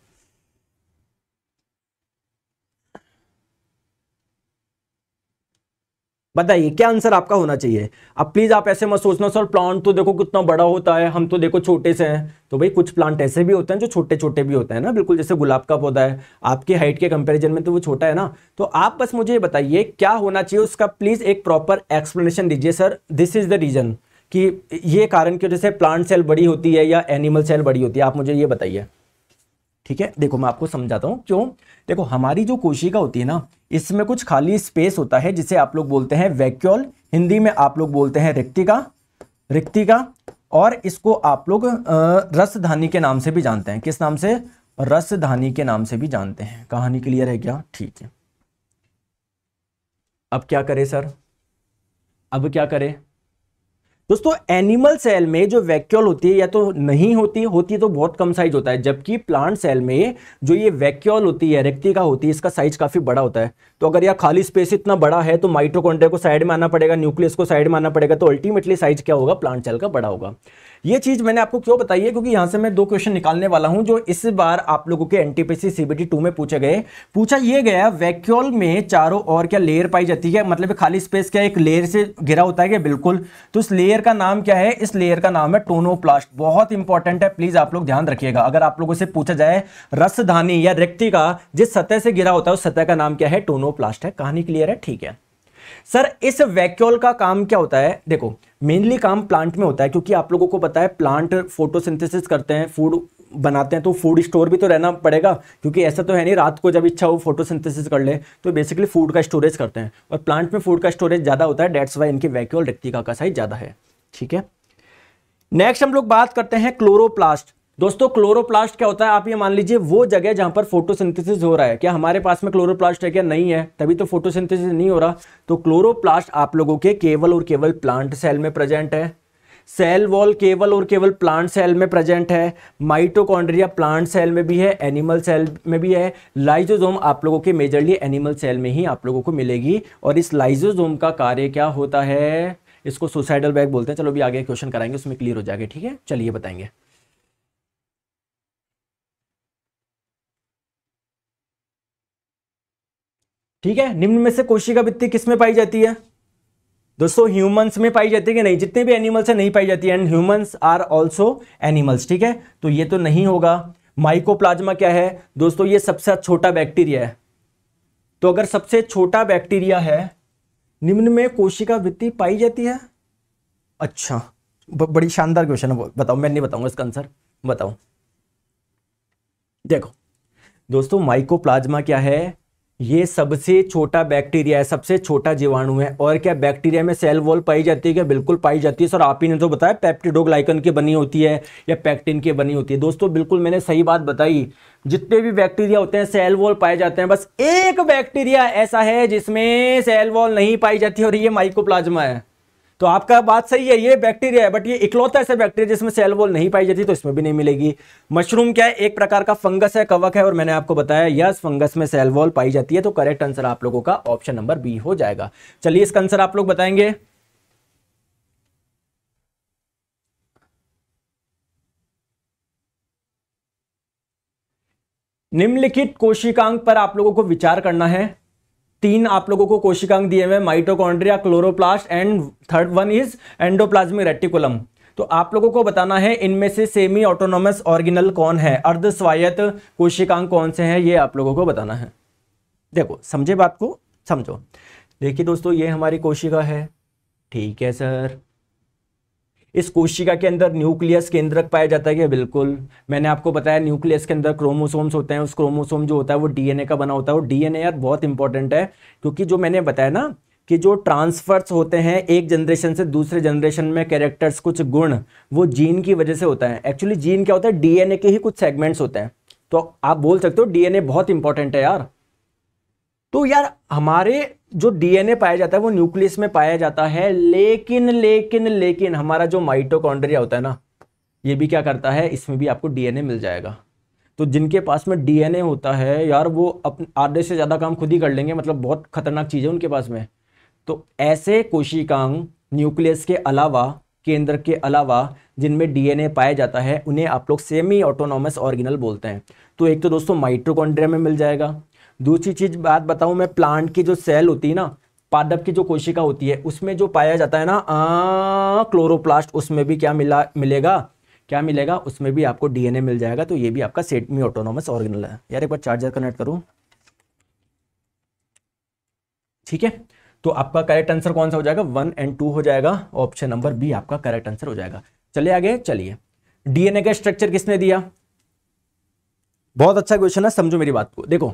बताइए क्या आंसर आपका होना चाहिए अब प्लीज आप ऐसे मत सोचना सर प्लांट तो देखो कितना बड़ा होता है हम तो देखो छोटे से हैं तो भाई कुछ प्लांट ऐसे भी होते हैं जो छोटे छोटे भी होते हैं ना बिल्कुल जैसे गुलाब का पौधा है आपकी हाइट के कंपैरिजन में तो वो छोटा है ना तो आप बस मुझे बताइए क्या होना चाहिए उसका प्लीज एक प्रॉपर एक्सप्लेनेशन दीजिए sir this is the reason कि ये कारण की वजह से प्लांट सेल बड़ी होती है या एनिमल सेल बड़ी होती है आप मुझे ये बताइए ठीक है देखो मैं आपको समझाता हूँ क्यों देखो हमारी जो कोशिका होती है ना इसमें कुछ खाली स्पेस होता है जिसे आप लोग बोलते हैं वैक्यूल हिंदी में आप लोग बोलते हैं रिक्तिका रिक्तिका और इसको आप लोग रसधानी के नाम से भी जानते हैं किस नाम से रसधानी के नाम से भी जानते हैं कहानी क्लियर है क्या ठीक है अब क्या करें सर अब क्या करें दोस्तों एनिमल सेल में जो वैक्यूल होती है या तो नहीं होती होती है तो बहुत कम साइज होता है जबकि प्लांट सेल में जो ये वैक्यूल होती है रेक्टिका होती है इसका साइज काफ़ी बड़ा होता है तो अगर यह खाली स्पेस इतना बड़ा है तो माइट्रोकॉन्ड्रिया को साइड में आना पड़ेगा न्यूक्लियस को साइड में आना पड़ेगा तो अल्टीमेटली साइज क्या होगा प्लांट सेल का बड़ा होगा ये चीज़ मैंने आपको क्यों बताई है क्योंकि यहाँ से मैं दो क्वेश्चन निकालने वाला हूँ जो इस बार आप लोगों के एनटीपीसी सीबीटी टू में पूछे गए पूछा यह गया वैक्यूल में चारों ओर क्या लेयर पाई जाती है मतलब खाली स्पेस क्या एक लेयर से घिरा होता है क्या बिल्कुल तो इस लेयर का नाम क्या है इस लेयर का नाम है टोनो बहुत इंपॉर्टेंट है प्लीज़ आप लोग ध्यान रखिएगा अगर आप लोगों से पूछा जाए रसधानी या रिक्ति का जिस सतह से गिरा होता है उस सतह का नाम क्या है टोनो है कहानी क्लियर है ठीक है सर इस वैक्यूल का काम क्या होता है देखो मेनली काम प्लांट में होता है क्योंकि आप लोगों को पता है प्लांट फोटोसिंथेसिस करते हैं फूड बनाते हैं तो फूड स्टोर भी तो रहना पड़ेगा क्योंकि ऐसा तो है नहीं रात को जब इच्छा हो फोटोसिंथेसिस कर ले तो बेसिकली फूड का स्टोरेज करते हैं और प्लांट में फूड का स्टोरेज ज़्यादा होता है डेट्स वाई इनकी वैक्यूल रेक्टिका का साइज ज़्यादा है ठीक है नेक्स्ट हम लोग बात करते हैं क्लोरोप्लास्ट दोस्तों क्लोरोप्लास्ट क्या होता है आप ये मान लीजिए वो जगह जहां पर फोटोसिंथेसिस हो रहा है क्या हमारे पास में क्लोरोप्लास्ट है क्या नहीं है तभी तो फोटोसिंथेसिस नहीं हो रहा तो क्लोरोप्लास्ट आप लोगों के केवल और केवल प्लांट सेल में प्रेजेंट है सेल वॉल केवल और केवल प्लांट सेल में प्रेजेंट है माइटोकॉन्ड्रिया प्लांट सेल में भी है एनिमल सेल में भी है लाइजोजोम आप लोगों के मेजरली एनिमल सेल में ही आप लोगों को मिलेगी और इस लाइजोजोम का कार्य क्या होता है इसको सुसाइडल बैग बोलते हैं चलो भी आगे क्वेश्चन कराएंगे उसमें क्लियर हो जाएगा ठीक है चलिए बताएंगे ठीक है निम्न में से कोशिका वित्ती किस में पाई जाती है दोस्तों ह्यूमंस में पाई जाती है कि नहीं जितने भी एनिमल्स है नहीं पाई जाती and humans are also animals ठीक है तो ये तो नहीं होगा माइकोप्लाज्मा क्या है दोस्तों ये सबसे छोटा बैक्टीरिया है तो अगर सबसे छोटा बैक्टीरिया है निम्न में कोशिका वित्ती पाई जाती है अच्छा बड़ी शानदार क्वेश्चन है बताओ मैं नहीं बताऊंगा इसका आंसर बताओ देखो दोस्तों माइकोप्लाज्मा क्या है ये सबसे छोटा बैक्टीरिया है सबसे छोटा जीवाणु है और क्या बैक्टीरिया में सेल वॉल पाई जाती है क्या बिल्कुल पाई जाती है सर आप ही ने तो बताया पेप्टिडोग्लाइकन की बनी होती है या पैक्टिन की बनी होती है दोस्तों बिल्कुल मैंने सही बात बताई जितने भी बैक्टीरिया होते हैं सेल वॉल पाए जाते हैं बस एक बैक्टीरिया ऐसा है जिसमें सेल वॉल नहीं पाई जाती और ये माइकोप्लाज्मा है तो आपका बात सही है ये बैक्टीरिया है बट ये इकलौता ऐसा बैक्टीरिया जिसमें सेल वॉल नहीं पाई जाती तो इसमें भी नहीं मिलेगी मशरूम क्या है एक प्रकार का फंगस है कवक है और मैंने आपको बताया यस फंगस में सेल वॉल पाई जाती है तो करेक्ट आंसर आप लोगों का ऑप्शन नंबर बी हो जाएगा चलिए इसका आंसर आप लोग बताएंगे निम्नलिखित कोशिकांग पर आप लोगों को विचार करना है तीन आप लोगों को कोशिकांग दिए हुए mitochondria chloroplast and third one is endoplasmic reticulum तो आप लोगों को बताना है इनमें से सेमी ऑटोनोमस ऑर्गेनल कौन है अर्ध स्वायत्त कोशिकांग कौन से हैं ये आप लोगों को बताना है देखो समझे बात को समझो देखिए दोस्तों ये हमारी कोशिका है ठीक है सर इस कोशिका के अंदर न्यूक्लियस केंद्रक पाया जाता है क्या बिल्कुल मैंने आपको बताया न्यूक्लियस के अंदर क्रोमोसोम्स होते हैं उस क्रोमोसोम जो होता है वो डीएनए का बना होता है और डीएनए यार बहुत इंपॉर्टेंट है क्योंकि जो मैंने बताया ना कि जो ट्रांसफर्स होते हैं एक जनरेशन से दूसरे जनरेशन में कैरेक्टर्स कुछ गुण वो जीन की वजह से होता है एक्चुअली जीन क्या होता है डीएनए के ही कुछ सेगमेंट्स होते हैं तो आप बोल सकते हो डीएनए बहुत इंपॉर्टेंट है यार तो यार हमारे जो डीएनए पाया जाता है वो न्यूक्लियस में पाया जाता है लेकिन लेकिन लेकिन हमारा जो माइटोकॉन्ड्रिया होता है ना ये भी क्या करता है इसमें भी आपको डीएनए मिल जाएगा तो जिनके पास में डीएनए होता है यार वो अपने आधे से ज़्यादा काम खुद ही कर लेंगे मतलब बहुत खतरनाक चीज़ है उनके पास में तो ऐसे कोशिकांग न्यूक्लियस के अलावा केंद्र के अलावा जिनमें डीएनए पाया जाता है उन्हें आप लोग सेमी ऑटोनॉमस ऑर्गिनल बोलते हैं तो एक तो दोस्तों माइट्रोकॉन्ड्रिया में मिल जाएगा दूसरी चीज बात बताऊं मैं प्लांट की जो सेल होती है ना पादप की जो कोशिका होती है उसमें जो पाया जाता है ना क्लोरोप्लास्ट उसमें भी क्या मिला मिलेगा क्या मिलेगा उसमें भी आपको डीएनए मिल जाएगा तो ये भी आपका सेटमी ऑटोनोमस ऑर्गेनल है यार एक बार चार्जर कनेक्ट करूं ठीक है तो आपका करेक्ट आंसर कौन सा हो जाएगा वन एंड टू हो जाएगा ऑप्शन नंबर बी आपका करेक्ट आंसर हो जाएगा चले आगे चलिए डीएनए का स्ट्रक्चर किसने दिया बहुत अच्छा क्वेश्चन है समझो मेरी बात को देखो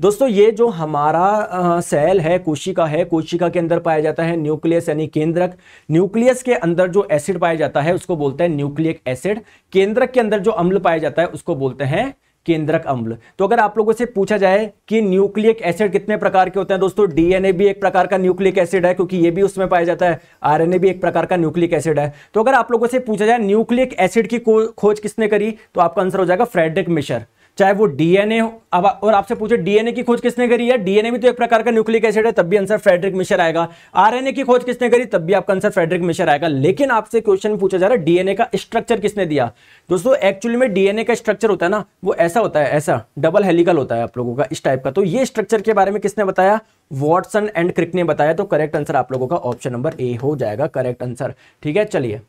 दोस्तों ये जो हमारा सेल है कोशिका है कोशिका के अंदर पाया जाता है न्यूक्लियस यानी केंद्रक न्यूक्लियस के अंदर जो एसिड पाया जाता है उसको बोलते हैं न्यूक्लियक एसिड केंद्रक के अंदर जो अम्ल पाया जाता है उसको बोलते हैं केंद्रक अम्ल तो अगर आप लोगों से पूछा जाए कि न्यूक्लियक एसिड कितने प्रकार के होते हैं दोस्तों डीएनए भी एक प्रकार का न्यूक्लियक एसिड है क्योंकि ये भी उसमें पाया जाता है आरएनए भी एक प्रकार का न्यूक्लियक एसिड है तो अगर आप लोगों से पूछा जाए न्यूक्लियक एसिड की खोज किसने करी तो आपका आंसर हो जाएगा फ्रेडरिक मिशर चाहे वो डीएनए हो अब और आपसे पूछे डीएनए की खोज किसने करी है डीएनए भी तो एक प्रकार का न्यूक्लिक एसिड है तब भी आंसर फ्रेडरिक मिशर आएगा आरएनए की खोज किसने करी तब भी आपका आंसर फ्रेडरिक मिशर आएगा लेकिन आपसे क्वेश्चन पूछा जा रहा है डीएनए का स्ट्रक्चर किसने दिया दोस्तों एक्चुअली में डीएनए का स्ट्रक्चर होता है ना वो ऐसा होता है ऐसा डबल हेलिकल होता है आप लोगों का इस टाइप का तो ये स्ट्रक्चर के बारे में किसने बताया वॉटसन एंड क्रिक ने बताया तो करेक्ट आंसर आप लोगों का ऑप्शन नंबर ए हो जाएगा करेक्ट आंसर ठीक है चलिए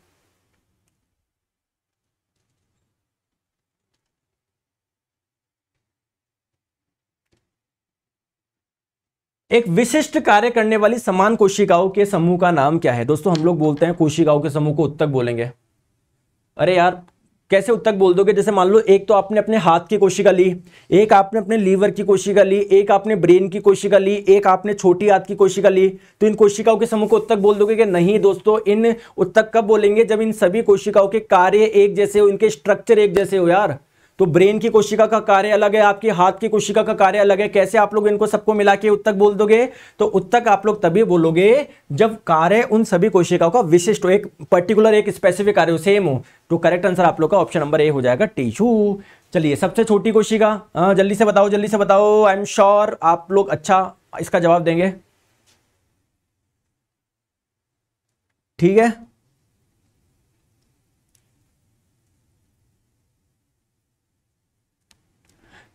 एक विशिष्ट कार्य करने वाली समान कोशिकाओं के समूह का नाम क्या है दोस्तों हम लोग बोलते हैं कोशिकाओं के समूह को उत्तक बोलेंगे अरे यार कैसे उत्तक बोल दोगे जैसे मान लो एक तो आपने अपने हाथ की कोशिका ली एक आपने अपने लीवर की कोशिका ली एक आपने ब्रेन की कोशिका ली एक आपने छोटी हाथ की कोशिका ली तो इन कोशिकाओं के समूह को उत्तक बोल दोगे कि नहीं दोस्तों इन उत्तक कब बोलेंगे जब इन सभी कोशिकाओं के कार्य एक जैसे हो इनके स्ट्रक्चर एक जैसे हो यार तो ब्रेन की कोशिका का कार्य अलग है आपकी हाथ की कोशिका का कार्य अलग है कैसे आप लोग इनको सबको मिला के उत्तक बोल दोगे तो उत्तक आप लोग तभी बोलोगे जब कार्य उन सभी कोशिकाओं का विशिष्ट हो एक पर्टिकुलर एक स्पेसिफिक कार्य हो सेम हो तो करेक्ट आंसर आप लोग का ऑप्शन नंबर ए हो जाएगा टीशू चलिए सबसे छोटी कोशिका हाँ जल्दी से बताओ जल्दी से बताओ आई एम श्योर आप लोग अच्छा इसका जवाब देंगे ठीक है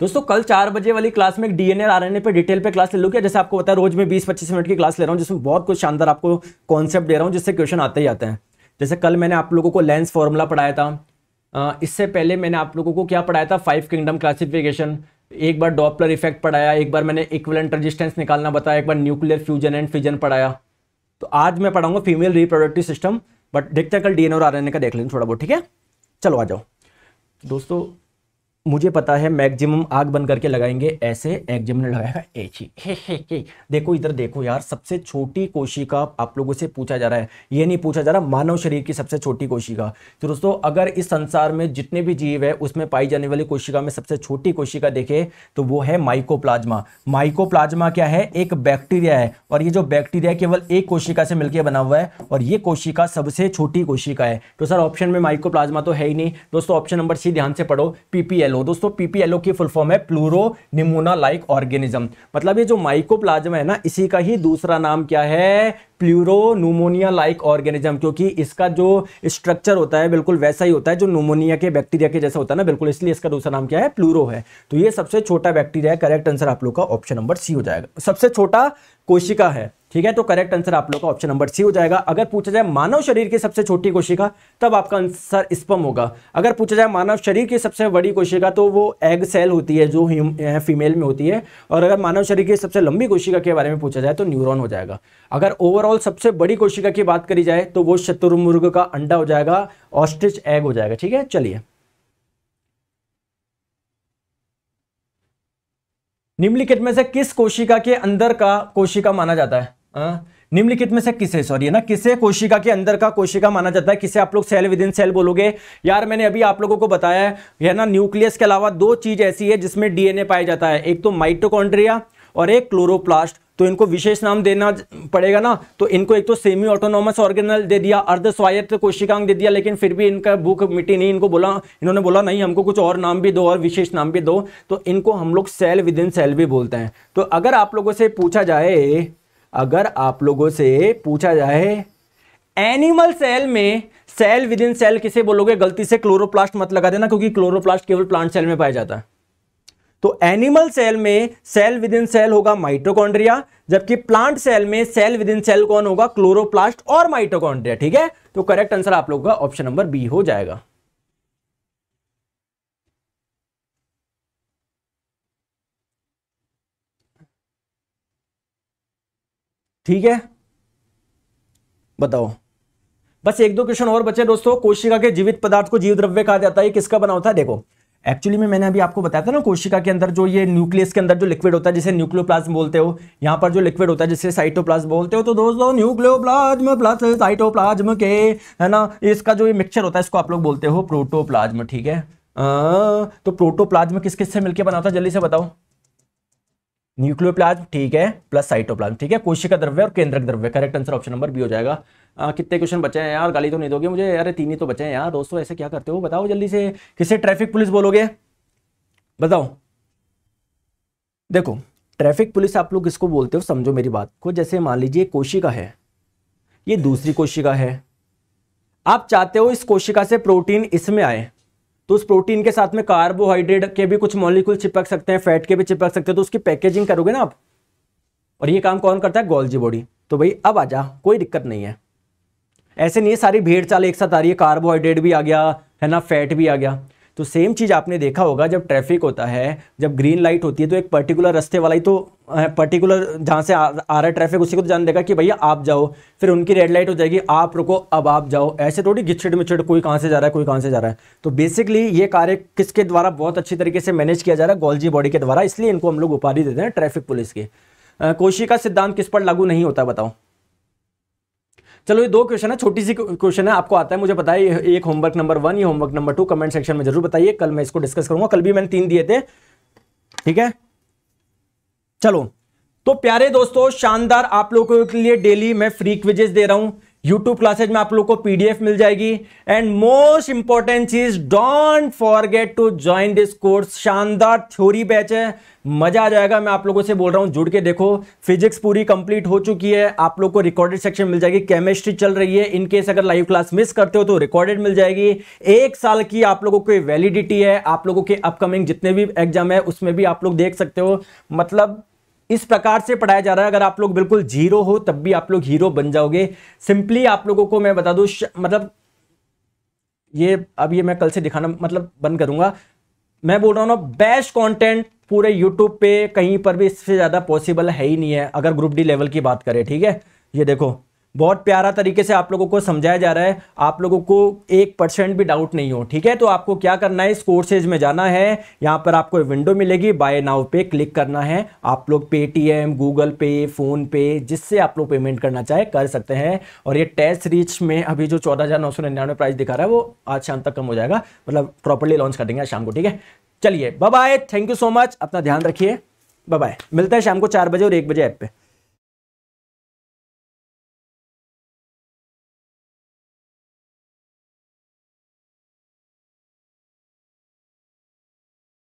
दोस्तों कल चार बजे वाली क्लास में एक डीएनए आरएनए पे डिटेल पे क्लास ले लूँगी जैसे आपको पता है रोज में बीस पच्चीस मिनट की क्लास ले रहा हूँ जिसमें बहुत कुछ शानदार आपको कॉन्सेप्ट दे रहा हूँ जिससे क्वेश्चन आते ही आते हैं जैसे कल मैंने आप लोगों को लेंस फॉर्मूला पढ़ाया था इससे पहले मैंने आप लोगों को क्या पढ़ाया था फाइव किंगडम क्लासिफिकेशन एक बार डॉपलर इफेक्ट पढ़ाया एक बार मैंने इक्वलेंट रेजिस्टेंस निकालना बताया एक बार न्यूक्लियर फ्यूजन एंड फिजन पढ़ाया तो आज मैं पढ़ाऊंगा फीमेल रिप्रोडक्टिव सिस्टम बट देखते हैं कल डीएनए और आरएनए का देख लेंगे थोड़ा बहुत ठीक है चलो आ जाओ दोस्तों मुझे पता है मैक्सिमम आग बन करके लगाएंगे ऐसे एग्जाम ने लगाया एच ही हे हे देखो इधर देखो यार सबसे छोटी कोशिका आप लोगों से पूछा जा रहा है ये नहीं पूछा जा रहा मानव शरीर की सबसे छोटी कोशिका तो दोस्तों अगर इस संसार में जितने भी जीव है उसमें पाई जाने वाली कोशिका में सबसे छोटी कोशिका देखे तो वो है माइको प्लाज्मा क्या है एक बैक्टीरिया है और ये जो बैक्टीरिया केवल एक कोशिका से मिलकर बना हुआ है और ये कोशिका सबसे छोटी कोशिका है तो सर ऑप्शन में माइको तो है ही नहीं दोस्तों ऑप्शन नंबर सी ध्यान से पढ़ो पीपीएल पीपीएलओ दोस्तों पीपीएलओ की फुल फॉर्म है प्लूरो निमोना लाइक ऑर्गेनिज्म मतलब ये जो माइकोप्लाज्म है ना इसी का ही दूसरा नाम क्या है प्लूरो न्यूमोनिया लाइक ऑर्गेनिज्म क्योंकि इसका जो स्ट्रक्चर होता है बिल्कुल वैसा ही होता है जो न्यूमोनिया के बैक्टीरिया के जैसा होता है ना बिल्कुल इसलिए इसका दूसरा नाम क्या है प्लूरो है तो ये सबसे छोटा बैक्टीरिया है करेक्ट आंसर आप लोग का ऑप्शन नंबर सी हो जाएगा सबसे छोटा कोशिका है ठीक है तो करेक्ट आंसर आप लोग का ऑप्शन नंबर सी हो जाएगा अगर पूछा जाए मानव शरीर की सबसे छोटी कोशिका तब आपका आंसर स्पम होगा अगर पूछा जाए मानव शरीर की सबसे बड़ी कोशिका तो वो एग सेल होती है जो फीमेल में होती है और अगर मानव शरीर की सबसे लंबी कोशिका के बारे में पूछा जाए तो न्यूरोन हो जाएगा अगर ओवरऑल सबसे बड़ी कोशिका की बात करी जाए तो वो शत्रुमुर्ग का अंडा हो जाएगा ऑस्ट्रिच एग हो जाएगा ठीक है चलिए निम्नलिखित में से किस कोशिका के अंदर का कोशिका माना जाता है हाँ? निम्नलिखित में से किसे सॉरी ना किसे कोशिका के अंदर का कोशिका माना जाता है किसे आप लोग सेल विद इन सेल बोलोगे यार मैंने अभी आप लोगों को बताया है ना न्यूक्लियस के अलावा दो चीज ऐसी है जिसमें डीएनए पाया जाता है एक तो माइटोकॉन्ड्रिया और एक क्लोरोप्लास्ट तो इनको विशेष नाम देना पड़ेगा ना तो इनको एक तो सेमी ऑटोनोमस ऑर्गेनल दे दिया अर्ध स्वायत्त कोशिकांग दे दिया लेकिन फिर भी इनका भूख मिट्टी नहीं इनको बोला इन्होंने बोला नहीं हमको कुछ और नाम भी दो और विशेष नाम भी दो तो इनको हम लोग सेल विद इन सेल भी बोलते हैं तो अगर आप लोगों से पूछा जाए अगर आप लोगों से पूछा जाए एनिमल सेल में सेल विद इन सेल किसे बोलोगे गलती से क्लोरोप्लास्ट मत लगा देना क्योंकि क्लोरोप्लास्ट केवल प्लांट सेल में पाया जाता है तो एनिमल सेल में सेल विद इन सेल होगा माइटोकॉन्ड्रिया जबकि प्लांट सेल में सेल विद इन सेल कौन होगा क्लोरोप्लास्ट और माइटोकॉन्ड्रिया ठीक है तो करेक्ट आंसर आप लोगों का ऑप्शन नंबर बी हो जाएगा ठीक है बताओ बस एक दो क्वेश्चन और बचे दोस्तों कोशिका के जीवित पदार्थ को जीव द्रव्य कहा जाता है किसका बना होता है देखो एक्चुअली में मैंने अभी आपको बताया था ना कोशिका के अंदर जो ये न्यूक्लियस के अंदर जो लिक्विड होता है जिसे न्यूक्लियोप्लाज्म बोलते हो यहाँ पर जो लिक्विड होता है जिसे साइटोप्लाज्म बोलते हो तो दोस्तों न्यूक्लियोप्लाज्म प्लस साइटोप्लाज्म के है ना इसका जो ये मिक्सचर होता है इसको आप लोग बोलते हो प्रोटोप्लाज्म ठीक है आ, अं, तो प्रोटोप्लाज्म किस किस से मिलकर बनाता है जल्दी से बताओ न्यूक्लियोप्लाज्म ठीक है प्लस साइटोप्लाज्म ठीक है कोशिका द्रव्य और केंद्रक द्रव्य correct answer option number B हो जाएगा आ, कितने क्वेश्चन बचे हैं यार गाली तो नहीं दोगे मुझे यार तीन ही तो बचे हैं यार दोस्तों ऐसे क्या करते हो बताओ जल्दी से किसे ट्रैफिक पुलिस बोलोगे बताओ देखो ट्रैफिक पुलिस आप लोग किसको बोलते हो समझो मेरी बात को जैसे मान लीजिए कोशिका है ये दूसरी कोशिका है आप चाहते हो इस कोशिका से प्रोटीन इसमें आए तो उस प्रोटीन के साथ में कार्बोहाइड्रेट के भी कुछ मॉलिक्यूल चिपक सकते हैं फैट के भी चिपक सकते हैं तो उसकी पैकेजिंग करोगे ना आप और ये काम कौन करता है गोल्जी बॉडी तो भाई अब आ जा कोई दिक्कत नहीं है ऐसे नहीं है सारी भीड़ चाल एक साथ आ रही है कार्बोहाइड्रेट भी आ गया है ना फैट भी आ गया तो सेम चीज़ आपने देखा होगा जब ट्रैफिक होता है जब ग्रीन लाइट होती है तो एक पर्टिकुलर रास्ते वाला ही तो पर्टिकुलर जहाँ से आ, आ रहा है ट्रैफिक उसी को तो जान देगा कि भैया आप जाओ फिर उनकी रेड लाइट हो जाएगी आप रुको अब आप जाओ ऐसे थोड़ी घिछड़ मिछड़ कोई कहाँ से जा रहा है कोई कहाँ से जा रहा है तो बेसिकली ये कार्य किसके द्वारा बहुत अच्छी तरीके से मैनेज किया जा रहा है गोलजी बॉडी के द्वारा इसलिए इनको हम लोग उपाधि देते हैं ट्रैफिक पुलिस के कोशिका सिद्धांत किस पर लागू नहीं होता बताओ चलो ये दो क्वेश्चन है छोटी सी क्वेश्चन है आपको आता है मुझे बताइए एक होमवर्क नंबर वन ये homework number two comment section में जरूर बताइए कल मैं इसको डिस्कस करूंगा कल भी मैंने तीन दिए थे ठीक है चलो तो प्यारे दोस्तों शानदार आप लोगों के लिए डेली मैं फ्री क्विजेस दे रहा हूं यूट्यूब क्लासेज में आप लोग को पीडीएफ मिल जाएगी एंड मोस्ट इंपॉर्टेंट चीज don't forget to join this course शानदार थ्योरी बैच है मजा आ जाएगा मैं आप लोगों से बोल रहा हूँ जुड़ के देखो फिजिक्स पूरी कंप्लीट हो चुकी है आप लोग को रिकॉर्डेड सेक्शन मिल जाएगी केमिस्ट्री चल रही है इन केस अगर लाइव क्लास मिस करते हो तो रिकॉर्डेड मिल जाएगी एक साल की आप लोगों की वैलिडिटी है आप लोगों के अपकमिंग जितने भी एग्जाम है उसमें भी आप लोग देख सकते हो मतलब इस प्रकार से पढ़ाया जा रहा है अगर आप लोग बिल्कुल जीरो हो तब भी आप लोग हीरो बन जाओगे सिंपली आप लोगों को मैं बता दू मतलब ये अब ये मैं कल से दिखाना मतलब बंद करूंगा मैं बोल रहा हूँ ना बेस्ट कंटेंट पूरे यूट्यूब पे कहीं पर भी इससे ज़्यादा पॉसिबल है ही नहीं है अगर ग्रुप डी लेवल की बात करें ठीक है ये देखो बहुत प्यारा तरीके से आप लोगों को समझाया जा रहा है आप लोगों को एक परसेंट भी डाउट नहीं हो ठीक है तो आपको क्या करना है इस कोर्सेज में जाना है यहाँ पर आपको विंडो मिलेगी बाय नाउ पे क्लिक करना है आप लोग पेटीएम गूगल पे फ़ोन पे जिससे आप लोग पेमेंट करना चाहे कर सकते हैं और ये टेस्ट रीच में अभी जो चौदह प्राइस दिखा रहा है वो आज शाम तक कम हो जाएगा मतलब प्रॉपरली लॉन्च कर देंगे आज शाम को ठीक है चलिए bye thank you so much अपना ध्यान रखिए बाय मिलता है शाम को चार बजे और एक बजे ऐप पे